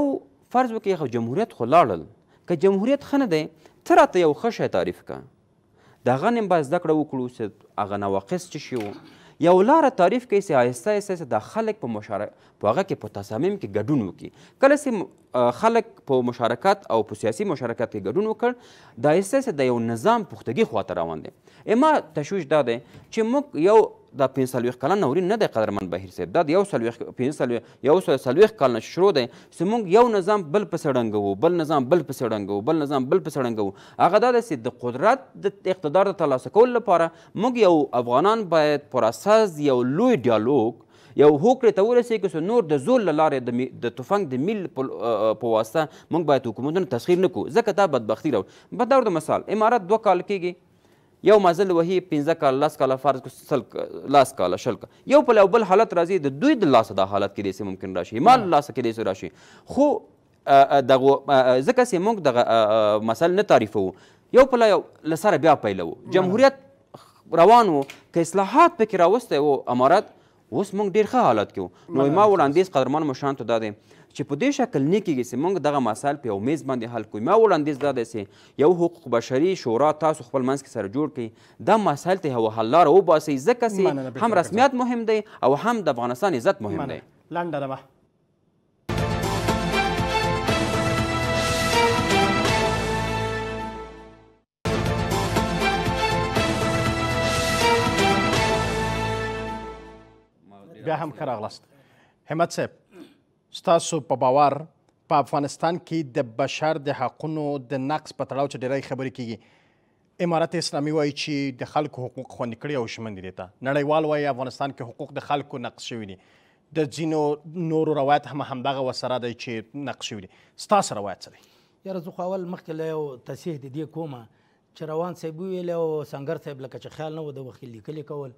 Speaker 3: فرض وکړئ خو جمهوریت خو لاړل که جمهوریت ښه نه دی ته راته یو ښه شی تعریف کړه د هغه نه به زده کړه وکړو چې هغه نواقص څه شی و یو لاره تعریف کوي چې آهسته آهسته دا خلک په مشاره په هغه کې په تصامیم کې ګډون وکړي کله چې خلک په مشارکت او په سیاسي مشارکت کې ګډون وکړ دا آهسته آهسته د یو نظام پختګي خواته روان دی اما تشویش دا دی چې موږ یو دا پنځه څلوېښت کلن نه ورین نه دی قدرمن بهیر صاحب دا د یو څلوېښت پنځه څلوېښت یو سوه څلوېښت کال نه شروع دی چې موږ یو نظام بل پسې ړنګوو بل نظام بل پسې ړنګوو بل نظام بل پسې ړنګوو هغه دا ده چې د قدرت د اقتدار د ترلاسه کولو لپاره موږ یو افغانان باید پراساز یو لوی ډیالوګ یو هوکړې ته ورسېږي چې نور د زور له لارې د تفنګ د میل په واسطه موږ باید حکومتونه تسخیر نه کړو ځکه دا بدبختي راوړي بدور د مثال امارت دوه کال کېږي یو مزل وهي پنځه کاله لس کاله فرض سل لس کاله شل یو په بل حالت راځي د دوی د لاسه دا حالت کې داسې ممکن راشي ما لاسه کې داسې راشي خو دغه ځکه چې موږ دغه مسل نه تعریفو یو په له سره بیا پیلو جمهوریت روان و که اصلاحات پکې راوستی و امارت اوس موږ ډېر ښه حالت کې وو نو ما وړاندیز قدرمن مشرانو ته دا دی چې په دې شکل نه کیږي چې موږ دغه مسایل په یو میز باندې حل کړو ما وړاندیز دا دی چې یو حقوق بشري شورا تاسو خپل منځ کې سره جوړ کړئ دا مسایل ته یوه حل لاره وباسئ ځکه چې هم رسمیت مهم دی او هم د افغانستان عزت مهم دی
Speaker 1: لنډه ده بیا هم ښه راغلاست همت صاحب ستاسو په باور په افغانستان کې د بشر د حقونو د نقص په تړاو چې ډیری خبرې کیږي امارت اسلامي وایي چې د خلکو حقوق خوندي کړي او شمن دي ته نړیوال وایي افغانستان کې حقوق د خلکو نقص شوي دي د ځینو نورو روایت هم همدغه وسره دی چې نقص شوي دي ستاسو روایت څه
Speaker 4: دی یاره زه خو اول مخکې له یو تصحیح د دې کومه چې روان صاحب وویل او سنګر صاحب لکه چې خیال نه و د وخت لیکلي کول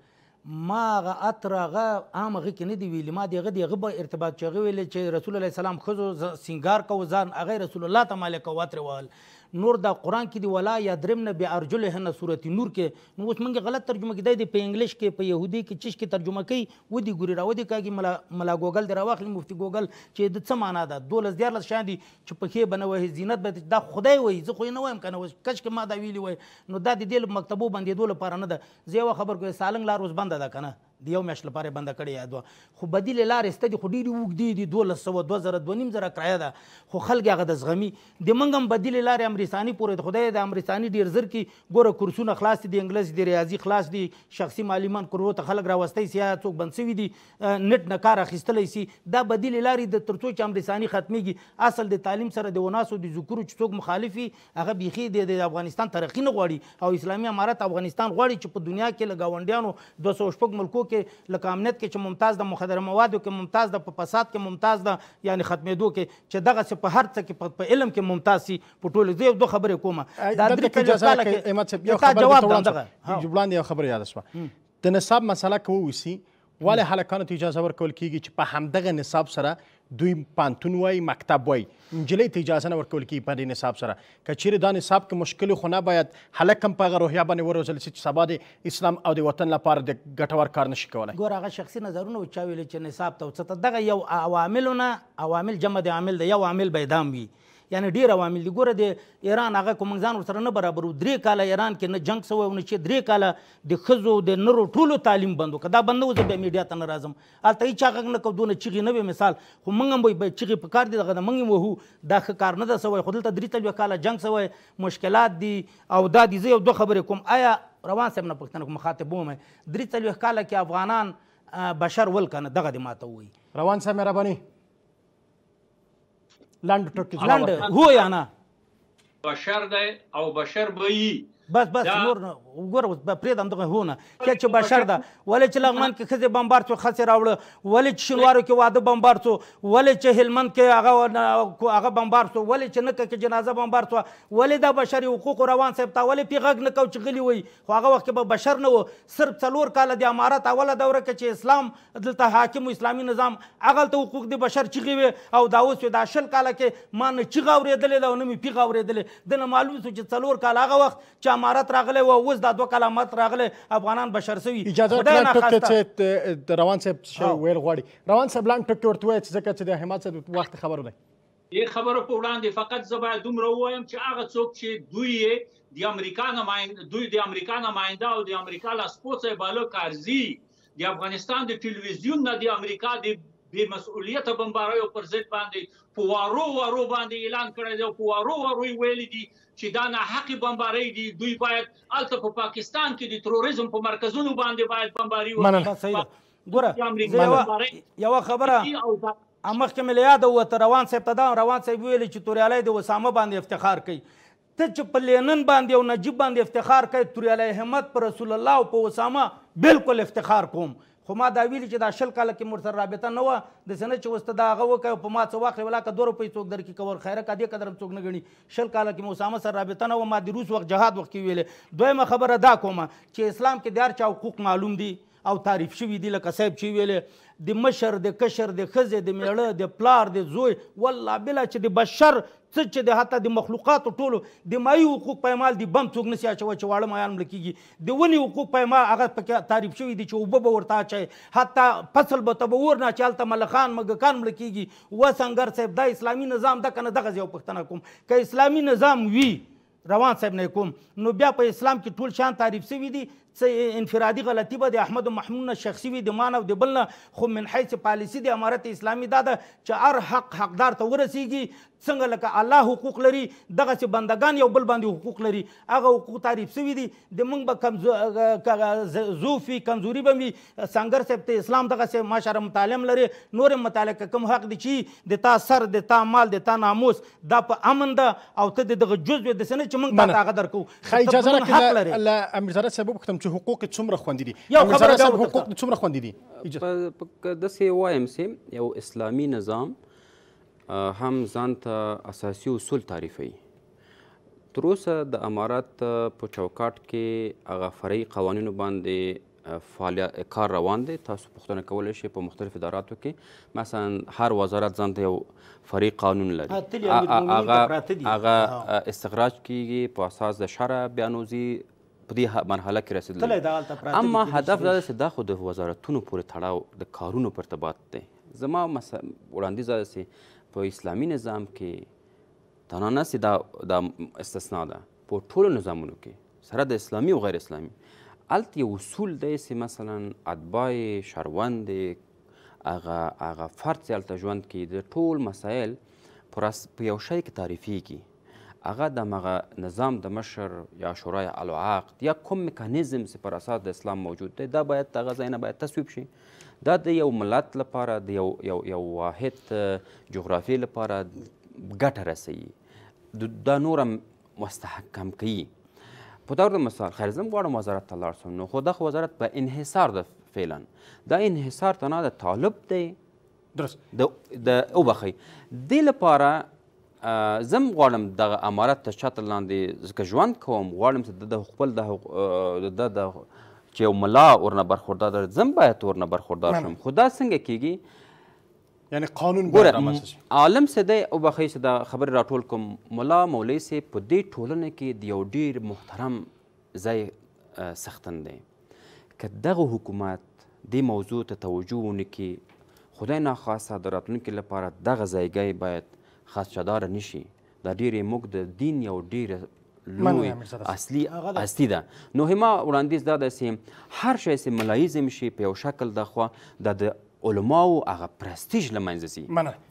Speaker 4: ما غ اترغه عام غ کې نه دی ویل ما دغه دغه به ارتباط چغه ویل چې رسول الله سلام خزو سنگار کو ځان هغه رسول الله تعالی کو وتر وال نور دا قران کې دی ولا یا درمن به ارجلهن سورته نور کې نو اوس موږ غلط ترجمه کیدای دی په انګلیش کې په يهودي کې چیش کې ترجمه کوي و دی ګوري راو دی کاږي ملا ملا ګوګل دی راوخلی مفتي ګوګل چې د څه معنا ده دولس دیار لس شاندي چې پخې بنوي زینت به دا خدای وای زه خو نه وایم کنه کش کې ما دا ویلی وای نو دا د دې مکتبو بندې دوله لپاره نه ده زه خبر کوم سالنګ لار اوس بنده ده کنه د یو میاشت لپاره بنده کړې یا دوه خو بدیل لارې سته دي خو ډېرې اوږدې دي دولس سوه دوه زره دوه نیم زره کرایه ده خو خلک هغه د زغمي د موږ هم بدیل لارې امریساني پورې د خدای د امریساني ډېر زر کې ګوره کورسونه خلاص دي انګلیس دي ریاضي خلاص دي شخصي معلمان کورو ته خلک راوستی سي څوک بند سوي دي نت نه کار اخیستلی سي دا بدیل لارې د ترڅو چې امریساني ختمیږي اصل د تعلیم سره د وناسو د ذکرو چې څوک مخالف وي هغه بیخي د افغانستان ترقي نه غواړي او اسلامي امارت افغانستان غواړي چې په دنیا کې له ګاونډیانو دوه سوه شپږ ملکو کې کې لکه امنیت کې چې ممتاز د مخدره موادو کې ممتاز د په فساد کې ممتاز د یعنی ختمېدو کې چې دغسې په هر څه کې په علم کې ممتاز سي په ټولو زه یو دوه خبرې کوم دا درې جواب وړاندې
Speaker 1: یو خبره یاده شوه د نصاب مسله که وویسي ولې هلکانو ته اجازه ورکول کیږي چې په همدغه نصاب سره دوی پانتون وای مکتب وای نجلۍ ته اجازه نه ورکول کیږي په دې نصاب سره که چیرې دا نصاب کې مشکل خو نه باید هلک هم په هغه روحیه باندې وروزل شي چې سبا د اسلام او د وطن لپاره د ګټور کار نشي کولی
Speaker 4: ګوره هغه شخصي نظرونه چا ویل چې نصاب ته دغه یو عواملونه عوامل جمع د عامل دی یو عامل به دام وي یعنی ډیر عوامل دي ګوره د ایران هغه کوم ځان ورسره نه برابرو درې کاله ایران کې نه جنگ سوی او نه چې درې کاله د ښځو د نرو ټولو تعلیم بند وکړه دا بند نه زه بیا میډیا ته نه راځم هلته هیچا غږ نه کوو دونه چیغې نه وي مثال خو موږ هم وایي چیغې په کار دي دغه موږ هم وهو دا ښه کار نه ده سوی خو دلته درې څلوېښت کاله جنګ سوی مشکلات دي او دا دي زه یو دوه خبرې کوم آیا روان صاحب نه پوښتنه کوم مخاطب وم درې څلوېښت کاله کې افغانان بشر ول کنه دغه دې ماته وایي روان صاحب مهرباني لند ټکی لند هو یا نه
Speaker 2: بشر دی او بشر به یي
Speaker 4: بس بس نور وګوره اوس پرېږدم دغه هونه که چې بشر ده ولې چې لغمن کې ښځې بمبار شو خسې راوړه ولې چې شینوارو کې واده بمبار شو ولې چې هلمند کې هغه هغه بمبار شو ولې چې نکه کې جنازه بمبار شوه ولې دا بشري حقوقو روان صاحب ته ولې پې غږ نه کو چې غلي وي خو هغه وخت کې به بشر نه و صرف څلور کاله د امارت اوله دوره کې چې اسلام دلته حاکم اسلامي نظام هغلته حقوق د بشر چیغې وې او دا اوس دا شل کاله کې ما نه چیغه اورېدلې ده او نه مې پیغه اورېدلې دنه معلوم شو چې څلور کاله هغه وخت چې امارت راغلی و اوس دا دوه کاله امارت راغلی افغانان به شر سوي اجازه ورکړه ټک ته
Speaker 1: چې روان صاحب څه ویل غواړي روان صاحب لاندې ټک ته ورته وایي ځکه چې د حماد صاحب وخت خبر دی
Speaker 4: دې خبرو
Speaker 2: په وړاندې فقط زه باید دومره ووایم چې هغه څوک چې دوی د امریکا نماینده دوی د امریکا نماینده او د امریکا لاسپوڅه بالا کارزي د افغانستان د ټلویزیون نه د امریکا د بې مسؤلیت بمباریو پر ضد باندې په وارو وارو باندې اعلان کړی دی په وارو وارو ویل دي چې دا نه حق بمباری دي دوی باید الته په پاکستان کې د تروریزم په مرکزونو باندې باید بمباری
Speaker 4: وکړي ګوره یو خبره امخ کې ملياده و تر روان صاحب ته دا روان صاحب ویل چې توریالی د وسامه باندې افتخار کوي ته چې په لینن باندې او نجیب باندې افتخار کوي توریالی همت پر رسول الله او په وسامه بالکل افتخار کوم خو ما دا ویلي چې دا شل کاله کې مور سره رابطه نه وه داسې نه چې وسته دا هغه وکړ په ما څه واخلې ولاکه دوه روپۍ څوک درکې کور خیره که دې قدر هم څوک نه ګڼي شل کاله کې مې اسامه سره رابطه نه وه ما د روس وخت جهاد وخت کې ویلې دویمه خبره دا کومه چې اسلام کې د هر چا حقوق معلوم دي او تعریف شوي دي لکه صاحب چې ویلې د مشر د کشر د ښځې د میړه د پلار د زوی والله بلا چې د بشر څه چې د حتی د مخلوقاتو ټولو د مایي حقوق پیمال دی بم څوک نسی اچوي چې واړه مایان مړه کیږي د ونې حقوق پیمال هغه پکې تعریف شوی دی چې اوبه به ورته اچوي حتی فصل به ته به ور نه اچي هلته ملخان مږکان مړه کیږي وسنګر صاحب دا اسلامي نظام ده که نه دغه یو پوښتنه کوم که اسلامي نظام وي روان صاحب نه کوم نو بیا په اسلام کې ټول شان تعریف شوي دي څه انفرادي غلطي به د احمد محمود نه شخصي وي د ما نه او د بل نه خو من حیث پالیسي د امارت اسلامي دا ده چې هر حق حقدار ته ورسیږي څنګه لکه الله حقوق لري دغسې بندگان یو بل باندې حقوق لري هغه حقوق تعریف سوي دي د موږ به ضعف وي کمزوري به وي سنګر صاحب ته اسلام دغسې ماشره مطالعه هم لري نور هم مطالعه که کوم حق دي چې د تا سر د تا مال د تا ناموس دا په امن ده او ته د دغه جزو داسې نه چې موږ تا ته هغه درکوو ښه اجازه راکړه
Speaker 1: له امیر زرات صاحب وپوښتم چې حقوق څومره خوندې دي یو خبره دا حقوق څومره خوندې دي
Speaker 3: داسې وایم سي یو اسلامي نظام هم ځان ته اساسي اصول تعریفوي تر اوسه د امارات په چوکاټ کې هغه فرعي قوانینو باندې فعالیت کار روان دی تاسو پوښتنه کولی شئ په مختلف اداراتو کې مثلا هر وزارت ځانته یو فرعي قانون لري هغه هغه استخراج کیږي په اساس د شرع بیانوزي په دې مرحله کې رسیدلی اما هدف دا چې دا خو د وزارتونو پورې تړاو د کارونو پر ارتباط دی زما وړاندیز دا چې په اسلامي نظام کې تنها نه دا د استثنا ده په ټولو نظامونو کې سره د اسلامي او غیر اسلامي الته یو اصول دی چې مثلا اتباع شروند هغه هغه فرد چې هلته ژوند کوي د ټول مسایل په یو شی کې تعریفیږي هغه د مغه نظام د مشر یا شورای العقد یا کوم میکانیزم چې پر اساس د اسلام موجود دی دا باید دغه ځای نه باید تصویب شي دا د یو ملت لپاره د یو یو یو واحد جغرافي لپاره ګټه رسوي دا نورم مستحکم کوي په طور د مثال خیرزم غواړم وزارت ته لاړ سم نو خو دغه وزارت به انحصار ده فعلا دا انحصار تنها د طالب دی درست د وبخئ دې لپاره زم غواړم دغه امارت تر چتر لاندې ځکه ژوند کوم غواړم چې د خپل د د د چې یو ملا ورنه برخوردار زم باید ورنه برخوردار شم خو دا څنګه کیږي یعنی قانون ګوره عالم سه دی او بخی سه دا خبر راټول کوم مولا مولوی سه په دې ټولنه کې د یو ډیر محترم ځای سختن دی که دغه حکومت دې موضوع ته توجه ونکړي خدای ناخواسته د راتلونکي لپاره دغه ځایګی باید خدشهدار نه شي دا ډیرې موږ د دین یو ډیره
Speaker 4: لوی اصلي
Speaker 3: اصلي ده نو هما وړاندیز دا ده چې هر شی چې ملایزم شي په یو شکل د خوا د علماو هغه پرستیژ له منځه ځي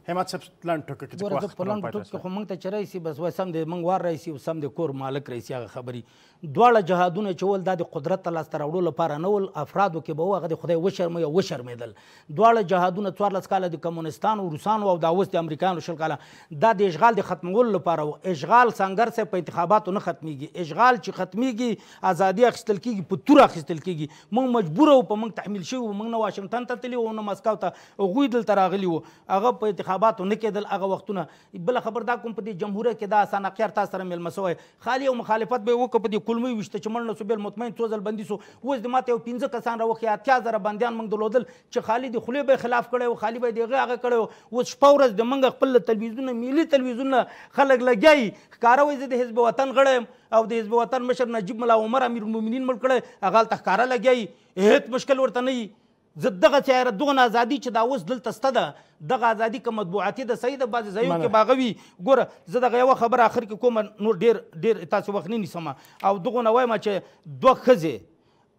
Speaker 4: همت پلان ټوک کې ګوره زه پلان ټوک کې خو موږ ته چرای سي بس وسم دې موږ وار راسي او سم دې کور مالک راسي هغه خبري دواړه جهادونه چول د قدرت ته لاس تراوړو لپاره نه ول افرادو کې به هغه د خدای وشرم یا وشرمېدل دواړه جهادونه 14 کال د کمونستان او روسانو او د اوس د امریکایانو شل کال دا د اشغال د ختمولو لپاره او اشغال سنگر سه په انتخاباتو نه ختميږي اشغال چې ختميږي ازادي اخستل کیږي په تور اخستل کیږي موږ مجبور او په موږ تحمل شو موږ نه واشنگټن ته تللی او نه مسکو ته غوی دل تراغلی وو هغه په انتخاب انتخاباتو نه کېدل هغه وختونه بله خبر دا کوم په دې جمهوریت کې دا اسان اقیار تاسو سره میلمه سوی خالي او مخالفت به یې وکړه په دې کولمۍ ویشته چې مړ نه سو بېل مطمئن څو ځل بندي سو اوس د ماته یو پنځه کسان راوخي اتیا زره بندیان موږ درلودل چې خالي د خولې به خلاف کړی و خالي به یې د هغې هغه کړی و اوس شپه ورځ د موږ خپل تلویزیون ملي تلویزیون خلک لګیایي ښکاره وایي زه د حزب وطن غړی یم او د حزب وطن مشر نجیب ملا عمر امیر المؤمنین مړ کړی هغه هلته ښکاره لګیایي هیڅ مشکل ورته نه زه دغه چیرې دغه ازادي چې دا اوس دلته سته ده دغه ازادي که مطبوعاتي ده صحیح ده بعضې ځایو کې به هغه وي ګوره زه دغه یوه خبره آخر کې کومه نور ډېر ډېر تاسې وخت نه نیسم او دغه نه وایم چې دوه ښځې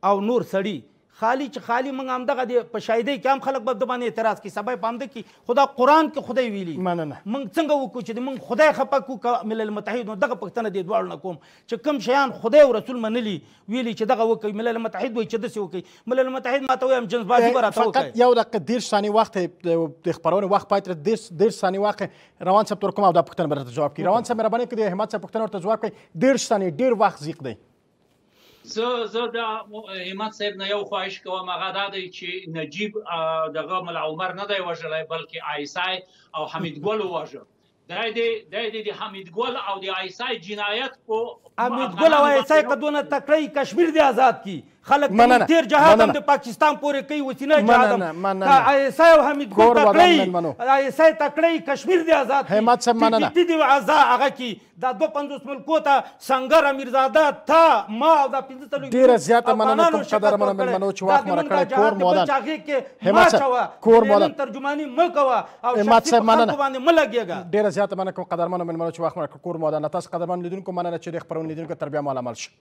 Speaker 4: او نور سړي خالی چې خالی موږ هم دغه د په شاهدۍ کې هم خلک به د باندې اعتراض کوي سبا یې په همده کې خو دا قرآن کې خدای ویلي مننه موږ څنګه وکړو چې موږ خدای خفه کړو که ملل متحد نو دغه پوښتنه دې دواړو نه کوم چې کوم شیان خدای او رسول منلي ویلي چې دغه وکړي ملل متحد وایي چې داسې وکړي ملل متحد ما ته وایم جنسبازي به راته وکړي
Speaker 1: یو دقیقه دېرش ثانیې وخت د خپرونې وخت پای ته دېرش ثانیې وخت روان صاحب تور کوم او دا پوښتنه به راته جواب کړي روان صاحب مهرباني کړې احمد صاحب پوښتنه ورته جواب کړئ دېرش ثانیې ډېر وخت زیق دی
Speaker 2: زه زه د همت صاحب نه یو خواهش کوم هغه دا دی چې نجیب دغه مل عمر نه دی وژلای بلکې آیسای او حمید ګل وژل دا دی د حمید ګل او د آیسای جنایت په
Speaker 4: حمید ګل او آیسای کدونه تکړی کشمیر دی آزاد کی خلک تیر جهاد هم د پاکستان پورې کوي وسینه جهاد هم ایسا او حمید ګل تکړی ایسا تکړی کشمیر دی آزاد حماد صاحب مننه ټی دی آزاد هغه کې دا 250 ملکو ته سنگر امیرزاده تا ما او دا 15 ډیر زیاته مننه کوم قدر مننه مننه چې واخ مرکړی کور مولا حماد صاحب کور مولا ترجمانی م کوه او حماد صاحب مننه باندې م لګیږي
Speaker 1: ډیر زیاته مننه کوم قدر مننه مننه چې واخ مرکړ کور مولا تاسو قدر مننه لیدونکو مننه چې د خبرونه لیدونکو تربیه مال عمل شي